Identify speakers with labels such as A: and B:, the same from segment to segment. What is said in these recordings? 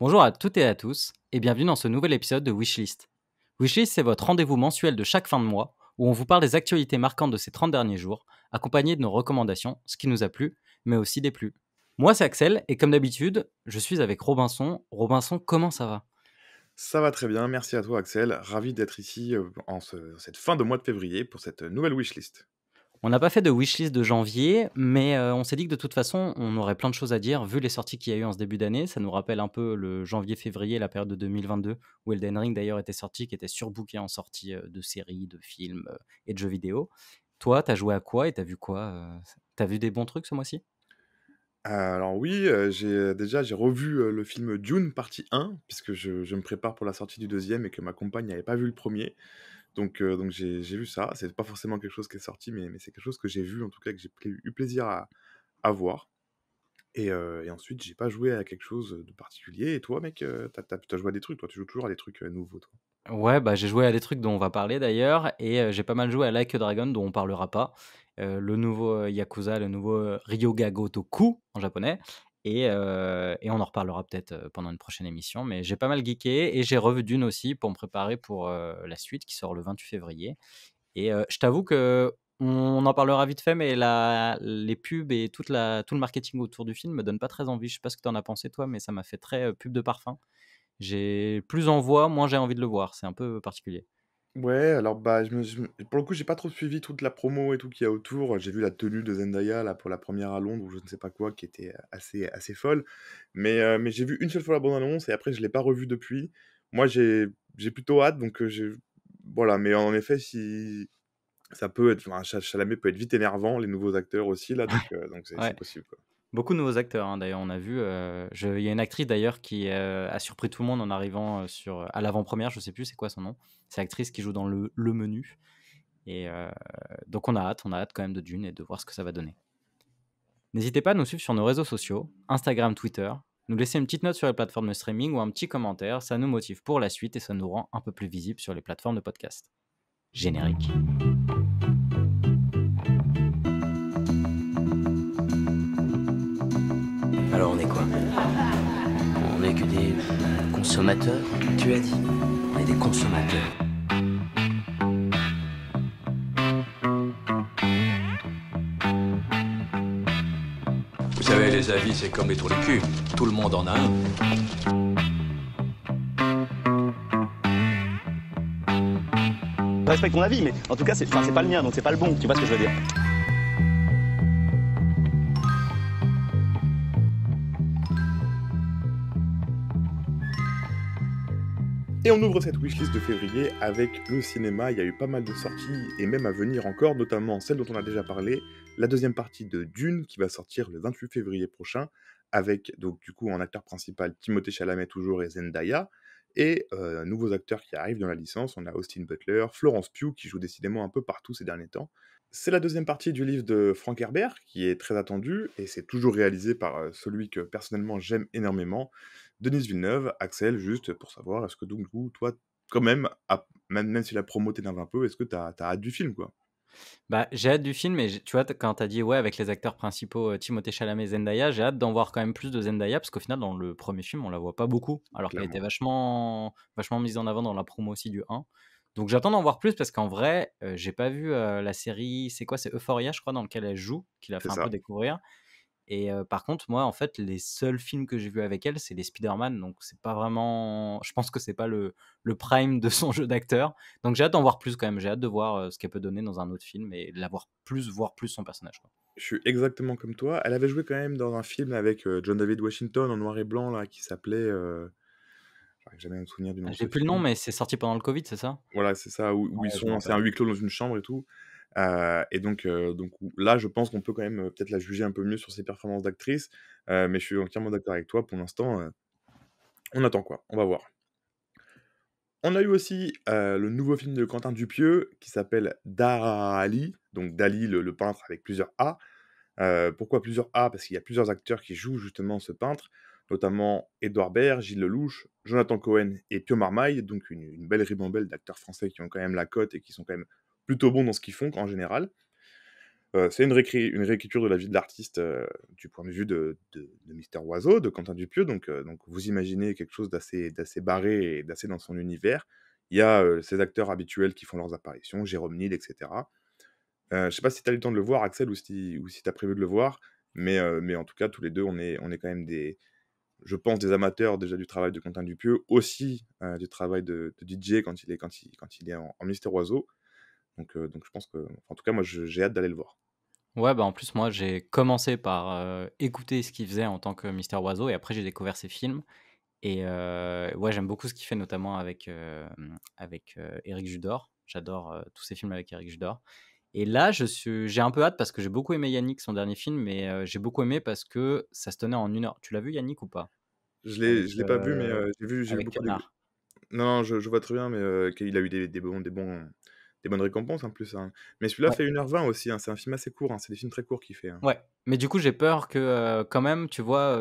A: Bonjour à toutes et à tous, et bienvenue dans ce nouvel épisode de Wishlist. Wishlist, c'est votre rendez-vous mensuel de chaque fin de mois, où on vous parle des actualités marquantes de ces 30 derniers jours, accompagné de nos recommandations, ce qui nous a plu, mais aussi des plus. Moi, c'est Axel, et comme d'habitude, je suis avec Robinson. Robinson, comment ça va
B: Ça va très bien, merci à toi Axel, ravi d'être ici euh, en cette fin de mois de février pour cette nouvelle Wishlist.
A: On n'a pas fait de wishlist de janvier, mais euh, on s'est dit que de toute façon, on aurait plein de choses à dire vu les sorties qu'il y a eu en ce début d'année. Ça nous rappelle un peu le janvier-février, la période de 2022, où Elden Ring d'ailleurs était sorti, qui était surbooké en sortie euh, de séries, de films euh, et de jeux vidéo. Toi, t'as joué à quoi et t'as vu quoi T'as vu des bons trucs ce mois-ci alors oui, j'ai déjà j'ai revu le film Dune
B: partie 1 puisque je, je, me prépare pour la sortie du deuxième et que ma compagne n'avait pas vu le premier. Donc, donc j'ai, vu ça. C'est pas forcément quelque chose qui est sorti, mais, mais c'est quelque chose que j'ai vu, en tout cas, que j'ai eu plaisir à, à voir. Et, ensuite, j'ai pas joué à quelque chose de particulier. Et toi, mec, t'as, joué à des trucs. Toi, tu joues toujours à des trucs nouveaux, toi.
A: Ouais, bah, j'ai joué à des trucs dont on va parler d'ailleurs. Et j'ai pas mal joué à Like a Dragon, dont on parlera pas. le nouveau Yakuza, le nouveau Ryogagotoku en japonais, et, on en reparlera peut-être pendant une prochaine émission. Mais j'ai pas mal geeké et j'ai revu Dune aussi pour me préparer pour la suite qui sort le 28 février. Et je t'avoue que on en parlera vite fait, mais les pubs et tout le marketing autour du film me donne pas très envie. Je sais pas ce que t'en en as pensé toi, mais ça m'a fait très pub de parfum. J'ai plus en voix moins j'ai envie de le voir. C'est un peu particulier.
B: Ouais, alors bah, je pour le coup, j'ai pas trop suivi toute la promo et tout qu'il y a autour. J'ai vu la tenue de Zendaya là pour la première à Londres ou je ne sais pas quoi, qui était euh, assez assez folle. Mais euh, mais j'ai vu une seule fois la bande annonce et après je l'ai pas revue depuis. Moi, j'ai plutôt hâte donc euh, voilà, mais en effet, si ça peut être enfin, Chalamet peut être vite énervant, les nouveaux acteurs aussi là, donc c'est possible,
A: Beaucoup de nouveaux acteurs, hein, d'ailleurs, on a vu. Euh, il y a une actrice d'ailleurs qui euh, a surpris tout le monde en arrivant euh, sur, à l'avant-première, je sais plus c'est quoi son nom. C'est l'actrice qui joue dans le, le menu. Et donc on a hâte, on a hâte quand même de Dune et de voir ce que ça va donner. N'hésitez pas à nous suivre sur nos réseaux sociaux, Instagram, Twitter. Nous laisser une petite note sur les plateformes de streaming ou un petit commentaire, ça nous motive pour la suite et ça nous rend un peu plus visibles sur les plateformes de podcast. Générique. Alors on est quoi On est que des consommateurs Tu as dit On est des consommateurs. Vous savez, les avis, c'est comme les trous cul. Tout le monde en a un. Je respecte ton avis, mais en tout cas, c'est pas le mien, donc c'est pas le bon. Tu vois ce que je veux dire
B: Et on ouvre cette wishlist de février avec le cinéma. Il y a eu pas mal de sorties et même à venir encore, notamment celle dont on a déjà parlé, la deuxième partie de Dune qui va sortir le 28 février prochain avec donc du coup en acteur principal Timothée Chalamet toujours et Zendaya et euh, nouveaux acteurs qui arrivent dans la licence. On a Austin Butler, Florence Pugh qui joue décidément un peu partout ces derniers temps. C'est la deuxième partie du livre de Frank Herbert qui est très attendue et c'est toujours réalisé par euh, celui que personnellement j'aime énormément. Denise Villeneuve, Axel, juste pour savoir, est-ce que donc, toi, quand même, même, si la promo t'énerve un
A: peu, est-ce que tu as, hâte du film quoi bah, j'ai hâte du film, mais tu vois, quand tu as dit ouais, avec les acteurs principaux euh, Timothée Chalamet et Zendaya, j'ai hâte d'en voir quand même plus de Zendaya, parce qu'au final, dans le premier film, on la voit pas beaucoup, alors qu'elle était vachement, vachement mise en avant dans la promo aussi du 1. Donc j'attends d'en voir plus, parce qu'en vrai, je euh, j'ai pas vu euh, la série, c'est quoi C'est Euphoria, je crois, dans laquelle elle joue, qu'il a fait un peu découvrir. Et par contre, moi, en fait, les seuls films que j'ai vus avec elle, c'est les Spider-Man. Donc, c'est pas vraiment. Je pense que c'est pas le, le prime de son jeu d'acteur. Donc, j'ai hâte d'en voir plus quand même. J'ai hâte de voir ce qu'elle peut donner dans un autre film et la voir plus, voir plus son personnage. Je suis exactement
B: comme toi. Elle avait joué quand même dans un film avec John David Washington en noir et blanc, là, qui s'appelait. Jamais un souvenir du nom. Ah, j'ai plus le nom, mais
A: c'est sorti pendant le Covid, c'est ça
B: Voilà, c'est ça, où, ils sont, c'est un huis clos dans une chambre et tout. Euh, et donc, euh, donc là, je pense qu'on peut quand même euh, peut-être la juger un peu mieux sur ses performances d'actrice. mais je suis entièrement d'accord avec toi. Pour l'instant, on attend quoi On va voir. On a eu aussi le nouveau film de Quentin Dupieux qui s'appelle Dali, donc Dali le, peintre avec plusieurs A. pourquoi plusieurs A Parce qu'il y a plusieurs acteurs qui jouent justement ce peintre, notamment Edouard Baird, Gilles Lelouch, Jonathan Cohen et Pio Marmaille, donc une, une belle ribambelle d'acteurs français qui ont quand même la cote et qui sont quand même plutôt bons dans ce qu'ils font en général. Euh, c'est une, réécriture de la vie de l'artiste euh, du point de vue de, Mister Oiseau, de Quentin Dupieux. Donc, euh, vous imaginez quelque chose d'assez barré et d'assez dans son univers. Il y a ces acteurs habituels qui font leurs apparitions, Jérôme neal, etc. je ne sais pas si tu as eu le temps de le voir, Axel, ou si, ou tu as prévu de le voir, mais, en tout cas, tous les deux, on est, on est quand même des, je pense, des amateurs déjà du travail de Quentin Dupieux, aussi du travail de, DJ quand il est, quand il, en Mister Oiseau. Euh, donc, je pense que, en tout cas, moi, j'ai hâte d'aller le voir.
A: Ouais, bah en plus, moi, j'ai commencé par euh, écouter ce qu'il faisait en tant que Mister Oiseau, et après, j'ai découvert ses films. Et euh, ouais, j'aime beaucoup ce qu'il fait, notamment avec, avec Eric Judor. J'adore tous ses films avec Eric Judor. Et là, je suis, j'ai un peu hâte parce que j'ai beaucoup aimé Yannick, son dernier film, mais j'ai beaucoup aimé parce que ça se tenait en une heure. Tu l'as vu, Yannick, ou pas Je l'ai, je l'ai pas vu, mais j'ai vu, beaucoup
B: Non, je, je, vois très bien, mais il a eu des bons, des bons des bonnes récompenses en plus. Hein. Mais celui-là fait 1h20 aussi, hein. c'est un film assez court, hein. c'est des films très courts qu'il fait. Hein. Ouais,
A: mais du coup j'ai peur que quand même, tu vois,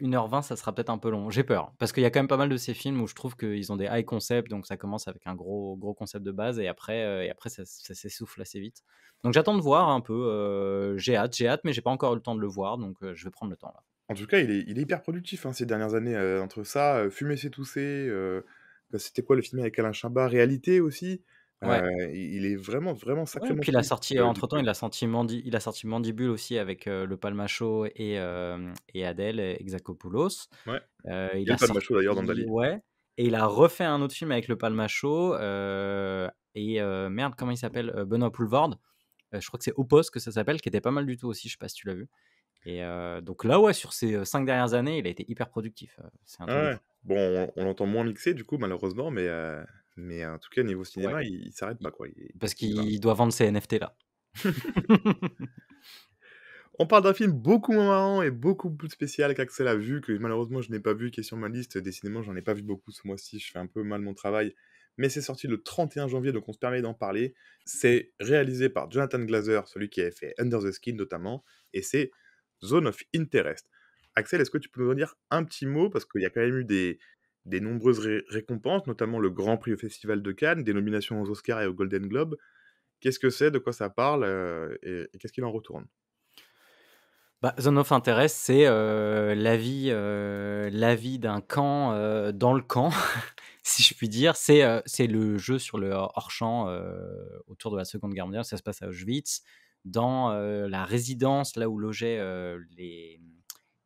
A: 1h20 ça sera peut-être un peu long. J'ai peur, parce qu'il y a quand même pas mal de ces films où je trouve qu'ils ont des high concepts, donc ça commence avec un gros, gros concept de base et après, et après ça, s'essouffle assez vite. Donc j'attends de voir un peu, j'ai hâte, j'ai hâte, mais j'ai pas encore eu le temps de le voir, donc je vais prendre le temps là.
B: En tout cas, il est, il est hyper productif hein, ces dernières années, entre ça, Fumer c'est tousser, bah, c'était quoi le film avec Alain Chabat, Réalité aussi Ouais. Euh,
A: il est vraiment, vraiment sacrément. Ouais, puis il a sorti, entre temps, il a, sorti il a sorti Mandibule aussi avec euh, le Palmacho et, euh, et Adèle Exacopoulos. Ouais. il, y a, Palmacho d'ailleurs dans Dali. Ouais. Et il a refait un autre film avec le Palmacho et merde, comment il s'appelle Benoît Poulvard. je crois que c'est Oppos que ça s'appelle, qui était pas mal du tout aussi. Je sais pas si tu l'as vu. Et donc là, ouais, sur ces cinq dernières années, il a été hyper productif. Ah
B: bon, on, on l'entend moins mixé du coup, malheureusement, mais. Mais en tout cas, niveau cinéma, il, s'arrête pas. quoi.
A: Parce qu'il doit vendre ses NFT là.
B: On parle d'un film beaucoup moins marrant et beaucoup plus spécial qu'Axel a vu, que malheureusement je n'ai pas vu, qui est sur ma liste. Décidément, j'en ai pas vu beaucoup ce mois-ci, je fais un peu mal mon travail. Mais c'est sorti le 31 janvier, donc on se permet d'en parler. C'est réalisé par Jonathan Glazer, celui qui a fait Under the Skin notamment, et c'est Zone of Interest. Axel, est-ce que tu peux nous en dire un petit mot Parce qu'il y a quand même eu des, des nombreuses récompenses, notamment le Grand Prix au Festival de Cannes, des nominations aux Oscars et aux Golden Globe. Qu'est-ce que c'est, de quoi ça parle euh, et, qu'est-ce qu'il en retourne
A: bah, Zone of Interest, c'est euh, euh, la vie d'un camp dans le camp, si je puis dire. C'est le jeu sur le hors-champ autour de la Seconde Guerre mondiale. Ça se passe à Auschwitz, dans la résidence là où logeaient les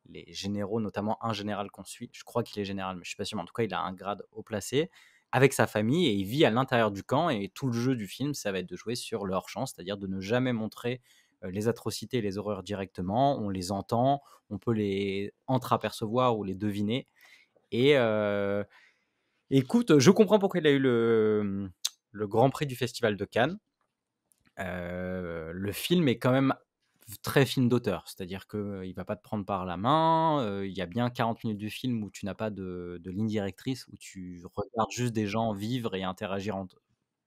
A: les généraux, notamment un général qu'on suit. Je crois qu'il est général, mais je suis pas sûr. en tout cas, il a un grade haut placé avec sa famille et il vit à l'intérieur du camp. Et tout le jeu du film, ça va être de jouer sur leur champ cest c'est-à-dire de ne jamais montrer euh, les atrocités et les horreurs directement. On les entend, on peut les entreapercevoir ou les deviner. Et euh, écoute, je comprends pourquoi il a eu le, le Grand Prix du Festival de Cannes. Euh, le film est quand même très film d'auteur, c'est-à-dire qu'il ne va pas te prendre par la main, il y a bien 40 minutes du film où tu n'as pas de, ligne directrice, où tu regardes juste des gens vivre et interagir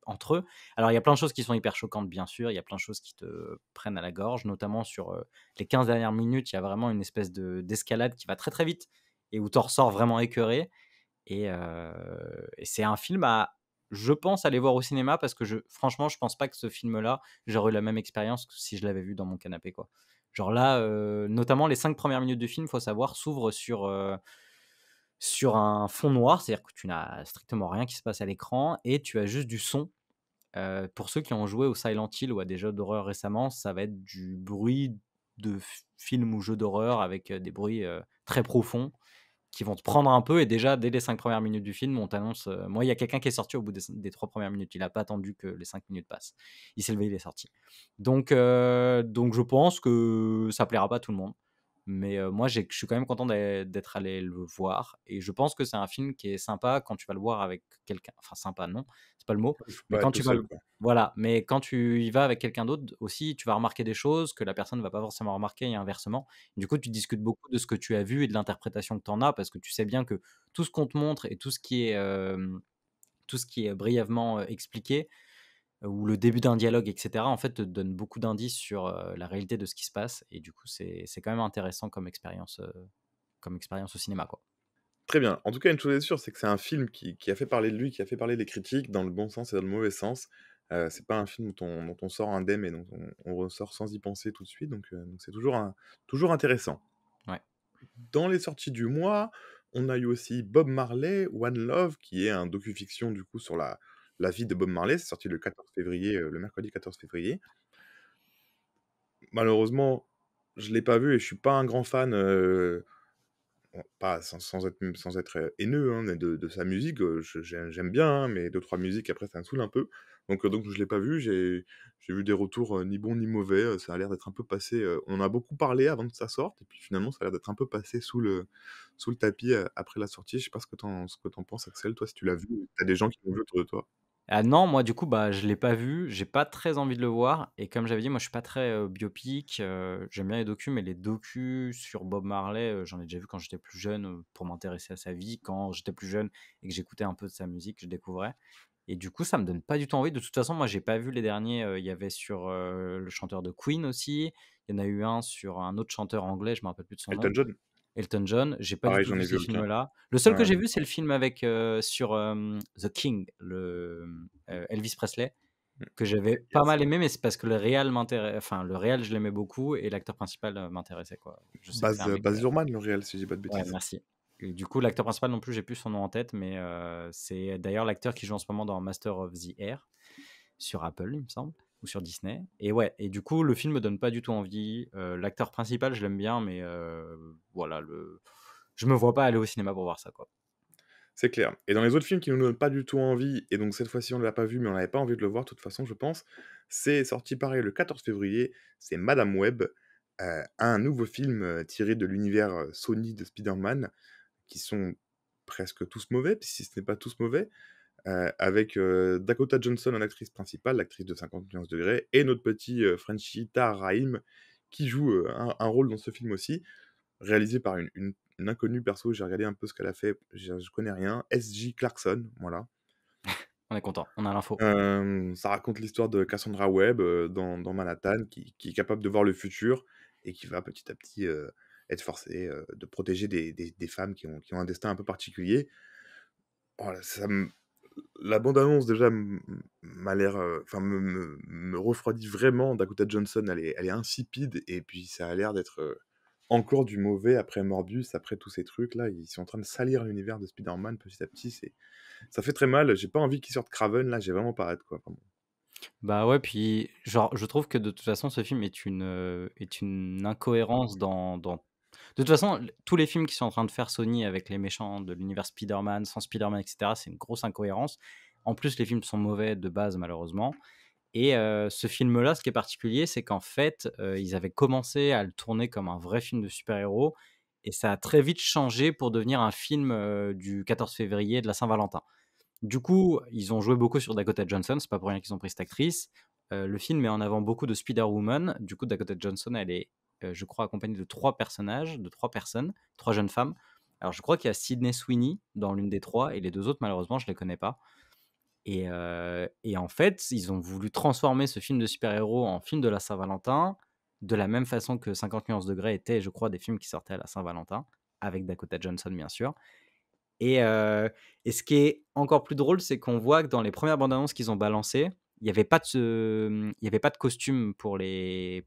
A: entre eux. Alors il y a plein de choses qui sont hyper choquantes, bien sûr, il y a plein de choses qui te prennent à la gorge, notamment sur les 15 dernières minutes, il y a vraiment une espèce d'escalade qui va très très vite et où tu ressors vraiment écœuré. et c'est un film à, je pense aller voir au cinéma parce que je, franchement, je pense pas que ce film-là, j'aurais eu la même expérience que si je l'avais vu dans mon canapé, quoi. Genre là, euh, notamment les cinq premières minutes du film, faut savoir, s'ouvre sur euh, sur un fond noir, c'est-à-dire que tu n'as strictement rien qui se passe à l'écran et tu as juste du son. Euh, pour ceux qui ont joué au Silent Hill ou à des jeux d'horreur récemment, ça va être du bruit de film ou jeu d'horreur avec des bruits très profonds qui vont te prendre un peu. Et déjà, dès les cinq premières minutes du film, on t'annonce. Euh, moi, il y a quelqu'un qui est sorti au bout des, trois premières minutes. Il n'a pas attendu que les cinq minutes passent. Il s'est levé, il est sorti. Donc, euh, donc je pense que ça plaira pas à tout le monde. Mais moi, je suis quand même content d'être allé le voir. Et je pense que c'est un film qui est sympa quand tu vas le voir avec quelqu'un. Enfin, sympa, non, c'est pas le mot. Mais bah, quand tu vas Voilà, mais quand tu y vas avec quelqu'un d'autre aussi, tu vas remarquer des choses que la personne ne va pas forcément remarquer et inversement. Du coup, tu discutes beaucoup de ce que tu as vu et de l'interprétation que tu en as parce que tu sais bien que tout ce qu'on te montre et tout ce qui est, tout ce qui est brièvement expliqué, ou le début d'un dialogue, etc., en fait, te donne beaucoup d'indices sur la réalité de ce qui se passe. Et du coup, c'est quand même intéressant comme expérience, comme expérience au cinéma. Quoi.
B: Très bien. En tout cas, une chose est sûre, c'est que c'est un film qui, qui, a fait parler de lui, qui a fait parler des critiques, dans le bon sens et dans le mauvais sens. c'est pas un film dont on, dont on sort indemne et dont on, ressort sans y penser tout de suite. Donc, c'est toujours, un, toujours intéressant. Ouais. Dans les sorties du mois, on a eu aussi Bob Marley, One Love, qui est un docu-fiction du coup sur la, la vie de Bob Marley, c'est sorti le 14 mmh. février, le mercredi 14 février. Malheureusement, je ne l'ai pas vu et je suis pas un grand fan, pas sans, être, sans être mmh, haineux hein, de, sa musique. J'aime bien, hein, mais deux trois musiques après ça me saoule un peu. Donc donc je l'ai pas vu. J'ai vu des retours ni bons ni mauvais. Ça a l'air d'être un peu passé. on a beaucoup parlé avant que ça sorte et puis finalement ça a l'air d'être un peu passé sous le sous le tapis après la sortie. Je sais pas ce que tu
A: en penses Axel. Toi si tu l'as vu, tu as des gens qui l'ont vu autour de toi. Ah non, moi du coup, bah, je l'ai pas vu, j'ai pas très envie de le voir. Et comme j'avais dit, moi je suis pas très biopique. j'aime bien les docus, mais les docus sur Bob Marley, j'en ai déjà vu quand j'étais plus jeune pour m'intéresser à sa vie, quand j'étais plus jeune et que j'écoutais un peu de sa musique, je découvrais. Et du coup, ça me donne pas du tout envie. De toute façon, moi j'ai pas vu les derniers. Il y avait sur le chanteur de Queen aussi, il y en a eu un sur un autre chanteur anglais, je me rappelle plus de son nom. Elton John. J'ai pas ah vu, ces films-là. Le seul que j'ai vu, c'est le film avec euh, sur euh, The King, le euh, Elvis Presley, mmh. que j'avais pas mal aimé, mais c'est parce que le réel m'intéresse. Enfin, le réel je l'aimais beaucoup et l'acteur principal m'intéressait quoi. le réal, si je pas de bêtises. merci. du coup, l'acteur principal non plus, j'ai plus son nom en tête, mais c'est d'ailleurs l'acteur qui joue en ce moment dans Master of the Air sur Apple, il me semble ou sur Disney. Et ouais, et du coup, le film me donne pas du tout envie. Euh, l'acteur principal, je l'aime bien, mais euh, voilà, le... je me vois pas aller au cinéma pour voir ça, quoi.
B: C'est clair. Et dans les autres films qui nous donnent pas du tout envie, et donc cette fois-ci on ne l'a pas vu, mais on n'avait pas envie de le voir de toute façon, je pense, c'est sorti pareil le 14 février, c'est Madame Web, euh, un nouveau film tiré de l'univers Sony de Spider-Man, qui sont presque tous mauvais, si ce n'est pas tous mauvais. Euh, avec euh, Dakota Johnson en actrice principale, l'actrice de 50 degrés, et notre petit euh, Frenchie Rahim, qui joue un, rôle dans ce film aussi, réalisé par une, inconnue perso, j'ai regardé un peu ce qu'elle a fait, je, ne connais rien, S.J. Clarkson, voilà.
A: on est content, on a l'info. ça raconte
B: l'histoire de Cassandra Webb dans, Manhattan, qui, est capable de voir le futur, et qui va petit à petit être forcée de protéger des, femmes qui ont, qui ont un destin un peu particulier. Voilà, oh ça me la bande-annonce, déjà, m'a l'air. Enfin, me, refroidit vraiment. Dakota Johnson, elle est, elle est insipide. Et puis, ça a l'air d'être encore du mauvais après Morbus, après tous ces trucs-là. Ils sont en train de salir l'univers de Spider-Man petit à petit. C'est... Ça fait très mal. J'ai pas envie qu'ils sortent Craven. Là, j'ai vraiment pas hâte, quoi.
A: Bah ouais, puis genre, je trouve que de toute façon, ce film est une, est une incohérence dans, dans de toute façon, tous les films qui sont en train de faire Sony avec les méchants de l'univers Spider-Man, sans Spider-Man, etc., c'est une grosse incohérence. En plus, les films sont mauvais de base, malheureusement. Et euh, ce film-là, ce qui est particulier, c'est qu'en fait, euh, ils avaient commencé à le tourner comme un vrai film de super-héros. Et ça a très vite changé pour devenir un film euh, du 14 février de la Saint-Valentin. Du coup, ils ont joué beaucoup sur Dakota Johnson. C'est pas pour rien qu'ils ont pris cette actrice. le film met en avant beaucoup de Spider-Woman. Du coup, Dakota Johnson, elle est euh, je crois, accompagné de trois personnages, de trois personnes, trois jeunes femmes. Alors, je crois qu'il y a Sydney Sweeney dans l'une des trois, et les deux autres, malheureusement, je ne les connais pas. Euh, et, en fait, ils ont voulu transformer ce film de super-héros en film de la Saint-Valentin, de la même façon que 50 nuances de étaient, était, je crois, des films qui sortaient à la Saint-Valentin, avec Dakota Johnson, bien sûr. Et, euh, et, ce qui est encore plus drôle, c'est qu'on voit que dans les premières bandes annonces qu'ils ont balancées, il n'y avait pas de mmh, y avait pas de costume pour les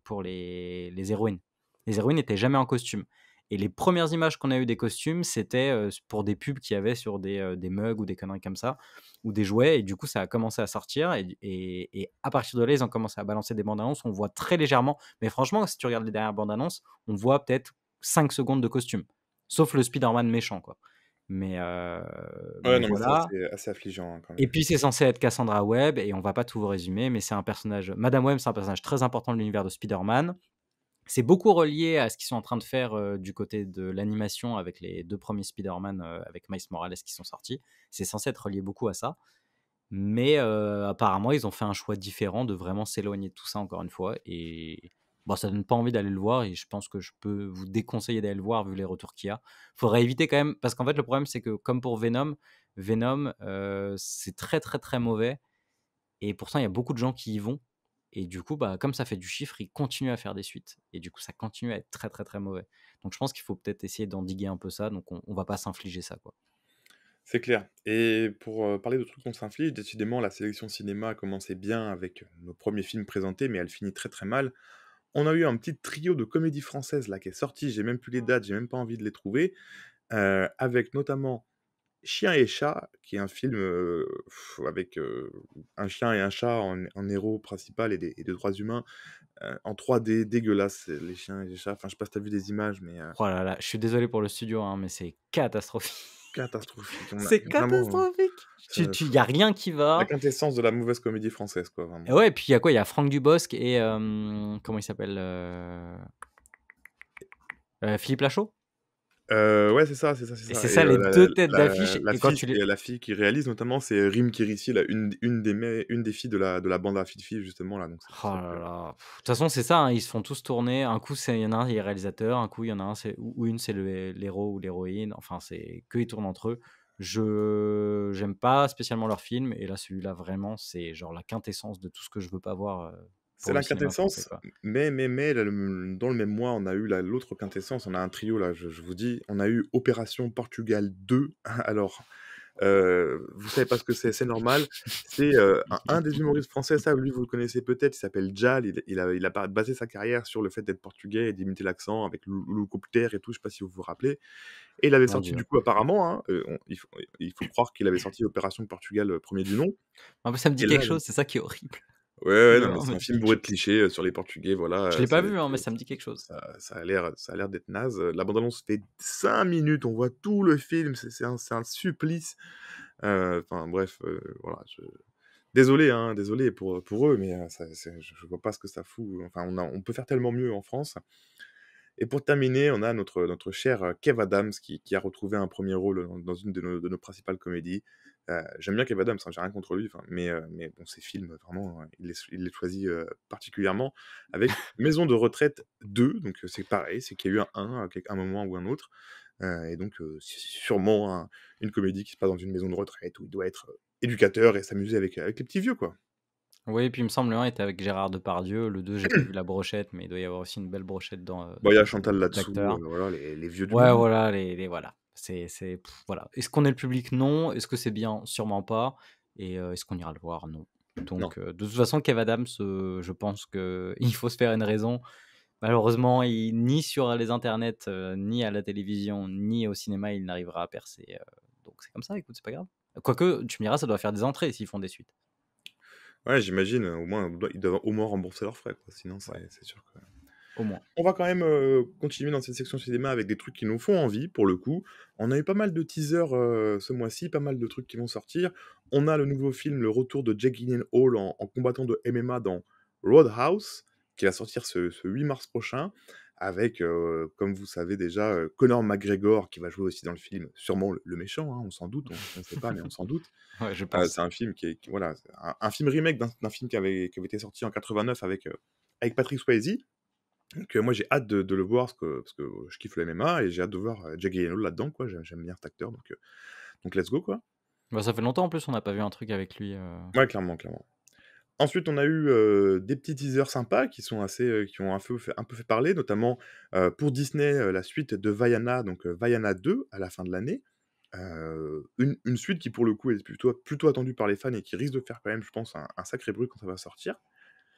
A: héroïnes les héroïnes n'étaient jamais en costume et les premières images qu'on a eues des costumes c'était pour des pubs qu'il y avait sur des, mugs ou des conneries comme ça ou des jouets et du coup ça a commencé à sortir et, à partir de là ils ont commencé à balancer des bandes annonces on voit très légèrement mais franchement si tu regardes les dernières bandes annonces on voit peut-être 5 secondes de costume sauf le Spider-Man méchant quoi mais, voilà.
B: c'est assez affligeant. Hein, quand même. Et
A: puis c'est censé être Cassandra Webb, et on va pas tout vous résumer, mais c'est un personnage. Madame Webb, c'est un personnage très important de l'univers de Spider-Man. C'est beaucoup relié à ce qu'ils sont en train de faire du côté de l'animation avec les deux premiers Spider-Man avec Miles Morales qui sont sortis. C'est censé être relié beaucoup à ça. Mais apparemment, ils ont fait un choix différent de vraiment s'éloigner de tout ça encore une fois. Et Bon, ça donne pas envie d'aller le voir et je pense que je peux vous déconseiller d'aller le voir vu les retours qu'il y a. Faudrait éviter quand même, parce qu'en fait, le problème, c'est que comme pour Venom, Venom, euh, c'est très, très, très mauvais. Et pourtant, il y a beaucoup de gens qui y vont. Et du coup, bah, comme ça fait du chiffre, ils continuent à faire des suites. Et du coup, ça continue à être très, très, très mauvais. Donc, je pense qu'il faut peut-être essayer d'endiguer un peu ça. Donc, on, ne va pas s'infliger ça, quoi.
B: C'est clair. Et pour euh, parler de trucs qu'on s'inflige, décidément, la sélection cinéma a commencé bien avec nos premiers films présentés, mais elle finit très très mal on a eu un petit trio de comédies françaises là qui est sorti, j'ai même plus les dates, j'ai même pas envie de les trouver, euh, avec notamment Chien et chat, qui est un film euh, avec euh, un chien et un chat en, héros principal et, des, et deux trois humains en 3D dégueulasse les chiens et les chats. Enfin, je sais pas si t'as vu des images, mais Voilà, oh je suis désolé pour le studio, hein, mais c'est catastrophique. Catastrophique. C'est catastrophique. Il n'y euh, a rien qui va. La quintessence de la mauvaise comédie française, quoi. Et
A: ouais, puis il y a quoi Il y a Franck Dubosc et. Euh, comment il s'appelle euh, Philippe Lachaud ouais, c'est ça, c'est ça, c'est ça. C'est ça, les deux têtes d'affiche. La,
B: fille qui réalise notamment, c'est Rim Kirissi, là, une, une, des, une des filles de la, de la bande à filles,
A: justement. Là, donc oh De toute façon, c'est ça, hein, ils se font tous tourner. Un coup, il y en a un, il est réalisateur. Un coup, il y en a un, ou une, c'est l'héros ou l'héroïne. Enfin, c'est que ils tournent entre eux. Je j'aime pas spécialement leurs films et là celui-là vraiment c'est genre la quintessence de tout ce que je veux pas voir. Euh, c'est la quintessence,
B: mais mais mais dans le même mois on a eu l'autre quintessence, on a un trio là, je, je, vous dis, on a eu Opération Portugal 2. Alors vous savez pas ce que c'est, c'est normal. C'est un, des humoristes français, ça, lui, vous le connaissez peut-être, il s'appelle Jal. Il, a, basé sa carrière sur le fait d'être portugais et d'imiter l'accent avec l'hélicoptère et tout, je sais pas si vous vous rappelez. Et il avait sorti, du coup, apparemment, hein, il, faut, croire qu'il avait sorti Opération Portugal, euh, premier du nom. Ah, ça me dit quelque chose,
A: c'est ça qui est horrible.
B: Ouais, c'est un film bourré de clichés euh, sur les Portugais, voilà. Je l'ai pas vu,
A: hein, euh, mais ça me dit quelque chose. Ça, a l'air,
B: ça a l'air d'être naze. Euh, la bande-annonce fait 5 minutes, on voit tout le film, c'est, un, supplice. Enfin, bref, voilà. Désolé, hein, désolé pour, pour eux, mais ça, je vois pas ce que ça fout. Enfin, on, peut faire tellement mieux en France. Et pour terminer, on a notre, notre cher Kev Adams qui, a retrouvé un premier rôle dans une de nos principales comédies. Euh, j'aime bien Cavada, ça hein, j'ai rien contre lui, mais, euh, mais bon, ses films, vraiment, euh, il les, il choisit particulièrement. Avec Maison de retraite 2, donc c'est pareil, c'est qu'il y a eu un 1 à un moment ou un autre. et donc, c'est sûrement une comédie qui se passe dans une maison de retraite où il doit être éducateur et s'amuser avec, les petits vieux, quoi.
A: Oui, et puis il me semble le 1 était avec Gérard Depardieu, le 2 j'ai vu la brochette, mais il doit y avoir aussi une belle brochette dans. il y a Chantal là-dessous, les, vieux du Ouais, voilà, les, les, voilà. C'est, c'est voilà. Est-ce qu'on est le public Non. Est-ce que c'est bien Sûrement pas. Et euh, est-ce qu'on ira le voir Non. Donc, euh, de toute façon, Kev Adams, euh, je pense que il faut se faire une raison. Malheureusement, ni sur les internets, ni à la télévision, ni au cinéma, il n'arrivera à percer. donc, c'est comme ça, écoute, c'est pas grave. Quoique, tu me diras, ça doit faire des entrées s'ils font des suites. Ouais, j'imagine. Au moins,
B: ils doivent au moins rembourser leurs frais. Sinon, c'est sûr que. On va quand même euh, continuer dans cette section cinéma avec des trucs qui nous font envie, pour le coup. On a eu pas mal de teasers euh, ce mois-ci, pas mal de trucs qui vont sortir. On a le nouveau film, le retour de Jack Hall en, combattant de MMA dans Roadhouse, qui va sortir ce, 8 mars prochain, avec, euh, comme vous savez déjà, Conor McGregor, qui va jouer aussi dans le film, sûrement le, méchant, hein, on s'en doute, on ne sait pas, mais on s'en doute. je c'est un film qui est, voilà, un, film remake d'un film qui avait, été sorti en 89 avec, avec Patrick Swayze, donc moi j'ai hâte de, le voir parce que, parce que je kiffe le MMA et j'ai hâte de voir euh, Jack là-dedans quoi. J'aime bien cet acteur donc euh, donc let's go
A: quoi. Bah, ça fait longtemps en plus on n'a pas vu un truc avec lui. Euh. Ouais clairement clairement. Ensuite on a eu
B: des petits teasers sympas qui sont assez qui ont un peu fait, un peu fait parler notamment pour Disney la suite de Vaiana donc Vaiana 2 à la fin de l'année. Une, une, suite qui pour le coup est plutôt, plutôt attendue par les fans et qui risque de faire quand même je pense un sacré bruit quand ça va sortir.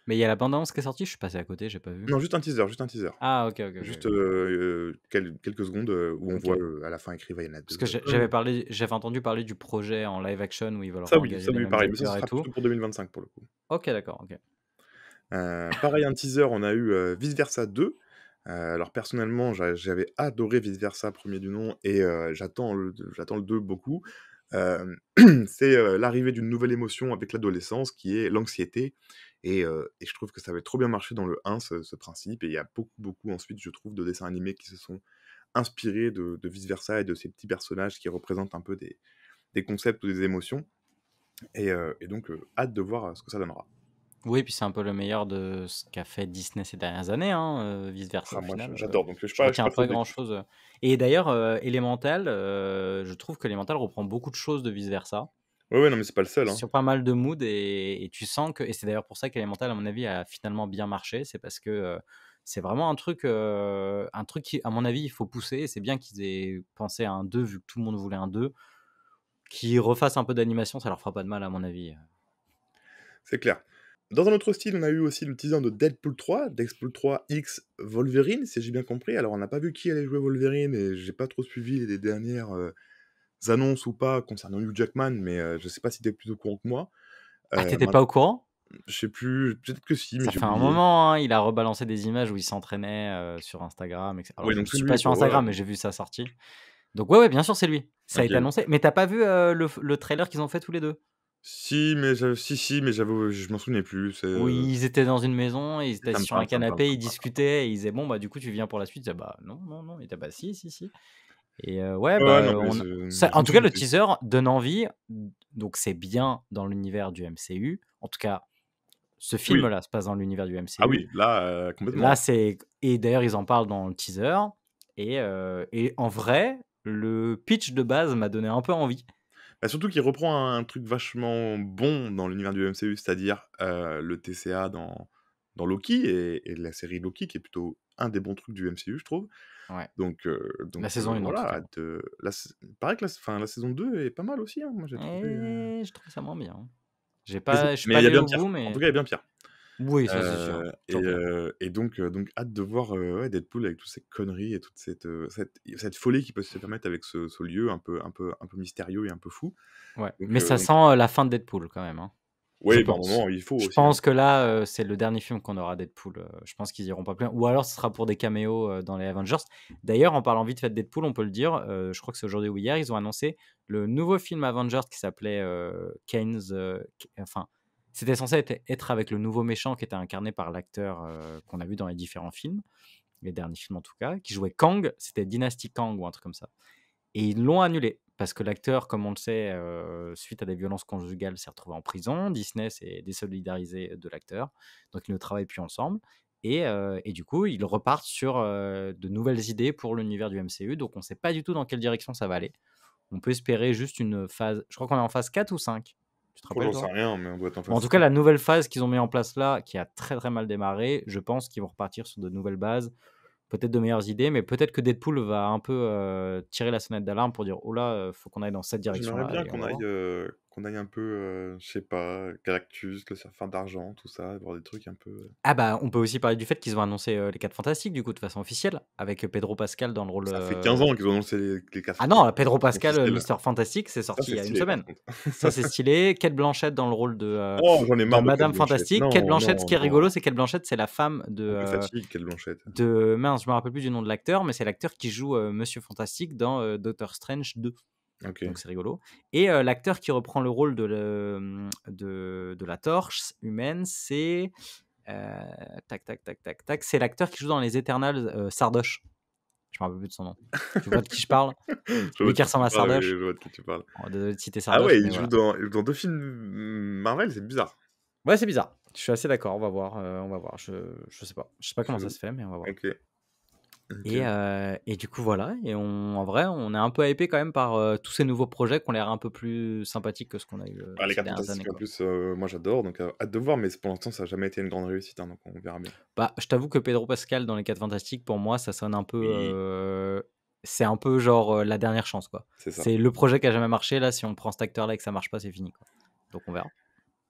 A: Mais il y a la qui est sortie, je suis passé à côté, j'ai pas vu. Non, juste un teaser, juste un teaser. Ah, ok, ok. Juste
B: euh, euh, quelques secondes euh, où on voit à la fin écrit il Parce que j'avais
A: parlé, j'avais entendu parler du projet en live action où ils veulent ça, oui, ça, oui, pareil, mais ça sera tout. pour
B: 2025 pour
A: le coup. Ok, d'accord, ok.
B: pareil, un teaser, on a eu Vice Versa 2. alors personnellement, j'avais adoré Vice Versa, premier du nom, et j'attends le, le 2 beaucoup. c'est l'arrivée d'une nouvelle émotion avec l'adolescence qui est l'anxiété et, je trouve que ça avait trop bien marché dans le 1, ce, principe. Et il y a beaucoup, beaucoup ensuite, je trouve, de dessins animés qui se sont inspirés de, vice-versa et de ces petits personnages qui représentent un peu des, concepts ou des émotions. Et, donc, hâte de voir ce que ça donnera.
A: Oui, puis c'est un peu le meilleur de ce qu'a fait Disney ces dernières années, hein, vice-versa. Ah, j'adore, donc je ne pas, pas grand-chose. Et d'ailleurs, Elemental, je trouve que Elemental reprend beaucoup de choses de vice-versa.
B: Oui, non, mais c'est pas le seul. Hein. sur
A: pas mal de moods et, tu sens que et c'est d'ailleurs pour ça qu'Elemental à mon avis a finalement bien marché c'est parce que euh, c'est vraiment un truc euh, un truc qui à mon avis il faut pousser c'est bien qu'ils aient pensé à un 2 vu que tout le monde voulait un 2 qui refasse un peu d'animation ça leur fera pas de mal à mon avis c'est clair dans un
B: autre style, on a eu aussi l'utilisant de Deadpool 3, Deadpool 3 X Wolverine, si j'ai bien compris. Alors, on n'a pas vu qui allait jouer Wolverine et j'ai pas trop suivi les dernières euh, annonces ou pas concernant Hugh Jackman, mais je sais pas si tu es plus au courant que moi. ah, t'étais pas au courant Je sais plus,
A: peut-être que si. Mais ça fait un moment, hein, il a rebalancé des images où il s'entraînait sur Instagram. Etc. donc je suis pas sur Instagram, mais j'ai vu sa sortie. Donc ouais, ouais, bien sûr, c'est lui. Ça a été annoncé. Mais t'as pas vu le, le trailer qu'ils ont fait tous les deux
B: si, mais si, si, mais j'avoue, je m'en souvenais plus. Oui, ils
A: étaient dans une maison, ils étaient sur un canapé, ils discutaient, et ils disaient bon bah du coup tu viens pour la suite. bah non, non, non, et bah si, si, si. Et ouais, bah, en tout cas, le teaser donne envie. Donc, c'est bien dans l'univers du MCU. En tout cas, ce film-là se passe dans l'univers du MCU. Ah oui, là, complètement. Là, c'est. Et d'ailleurs, ils en parlent dans le teaser. Et, et en vrai, le pitch de base m'a donné un peu envie.
B: Bah, surtout qu'il reprend un, truc vachement bon dans l'univers du MCU, c'est-à-dire le TCA dans, dans Loki et, et la série Loki, qui est plutôt un des bons trucs du MCU, je trouve. Donc, la saison 1, voilà, de... la... pareil que la... Enfin, la saison 2 est pas mal
A: aussi. Hein, moi, trouvé, Je trouve ça moins bien.
B: J'ai pas, je suis pas bien pire. mais... En tout cas, il y a bien pire.
A: Oui, ça c'est
B: sûr. Et, donc, donc, hâte de voir Deadpool avec toutes ces conneries et toute cette, cette, folie qui peut se permettre avec ce, lieu un peu, un, peu, un peu mystérieux et un peu fou.
A: Ouais. mais ça sent la fin de Deadpool quand même. Hein. Oui, par moment, il faut. Je pense hein. que là, euh, c'est le dernier film qu'on aura Deadpool. Euh, je pense qu'ils iront pas plus. loin. Ou alors, ce sera pour des caméos euh, dans les Avengers. D'ailleurs, en parlant vite fait de Deadpool, on peut le dire. je crois que c'est aujourd'hui ou hier, ils ont annoncé le nouveau film Avengers qui s'appelait Keynes. enfin, c'était censé être, être, avec le nouveau méchant qui était incarné par l'acteur qu'on a vu dans les différents films, les derniers films en tout cas, qui jouait Kang. C'était Dynasty Kang ou un truc comme ça. Et ils l'ont annulé parce que l'acteur, comme on le sait, euh, suite à des violences conjugales, s'est retrouvé en prison. Disney s'est désolidarisé de l'acteur, donc ils ne travaillent plus ensemble. Et, euh, du coup, ils repartent sur euh, de nouvelles idées pour l'univers du MCU. Donc on ne sait pas du tout dans quelle direction ça va aller. On peut espérer juste une phase. Je crois qu'on est en phase 4 ou 5.
B: Tu te oh, sais rien,
A: mais on doit être en, phase en tout cas, la nouvelle phase qu'ils ont mis en place là, qui a très très mal démarré, je pense qu'ils vont repartir sur de nouvelles bases peut-être de meilleures idées, mais peut-être que Deadpool va un peu euh, tirer la sonnette d'alarme pour dire oh là, euh, faut qu'on aille dans cette direction. J'aimerais bien qu'on aille,
B: qu'on aille un peu, je sais pas, Galactus, le fin d'argent, tout ça,
A: voir des trucs un peu. Ah bah, on peut aussi parler du fait qu'ils ont annoncé les 4 Fantastiques, du coup, de façon officielle, avec Pedro Pascal dans le rôle. Ça fait 15 ans
B: qu'ils ont annoncé les, 4 Fantastiques.
A: Ah non, Pedro Pascal, Mister Fantastique, c'est sorti il y a une semaine. ça, c'est stylé. Kate Blanchette dans le rôle de, oh, Madame Fantastique. Kate Blanchette, ce qui est rigolo, c'est Kate Blanchette, c'est la femme de. Fatigue, Blanchette. De mince, je me rappelle plus du nom de l'acteur, mais c'est l'acteur qui joue Monsieur Fantastique dans Doctor Strange 2. Donc c'est rigolo. Et l'acteur qui reprend le rôle de, le, de, la torche humaine, c'est. tac, tac, tac, tac, tac. C'est l'acteur qui joue dans Les Éternels, Sardoche. Je me rappelle plus de son nom. Tu vois de qui je parle Lui qui ressemble à Sardoche. je
B: vois de qui tu parles. Sardoche.
A: Ah ouais, il joue dans, deux films Marvel, c'est bizarre. Ouais, c'est bizarre. Je suis assez d'accord. On va voir. on va voir. Je, je sais pas. Je sais pas comment ça se fait, mais on va voir. Ok. Euh, et, du coup, voilà. Et en vrai, on est un peu hypé quand même par euh, tous ces nouveaux projets qui ont l'air un peu plus sympathiques que ce qu'on a eu. Euh, les dernières fantastiques,
B: plus, moi j'adore, donc hâte de voir, mais pour l'instant, ça n'a jamais
A: été une grande réussite, hein, donc on verra bien. Bah, je t'avoue que Pedro Pascal dans les 4 fantastiques, pour moi, ça sonne un peu. c'est un peu genre la dernière chance, quoi. C'est le projet qui a jamais marché. Là, si on prend cet acteur-là et que ça marche pas, c'est fini, quoi. Donc on verra.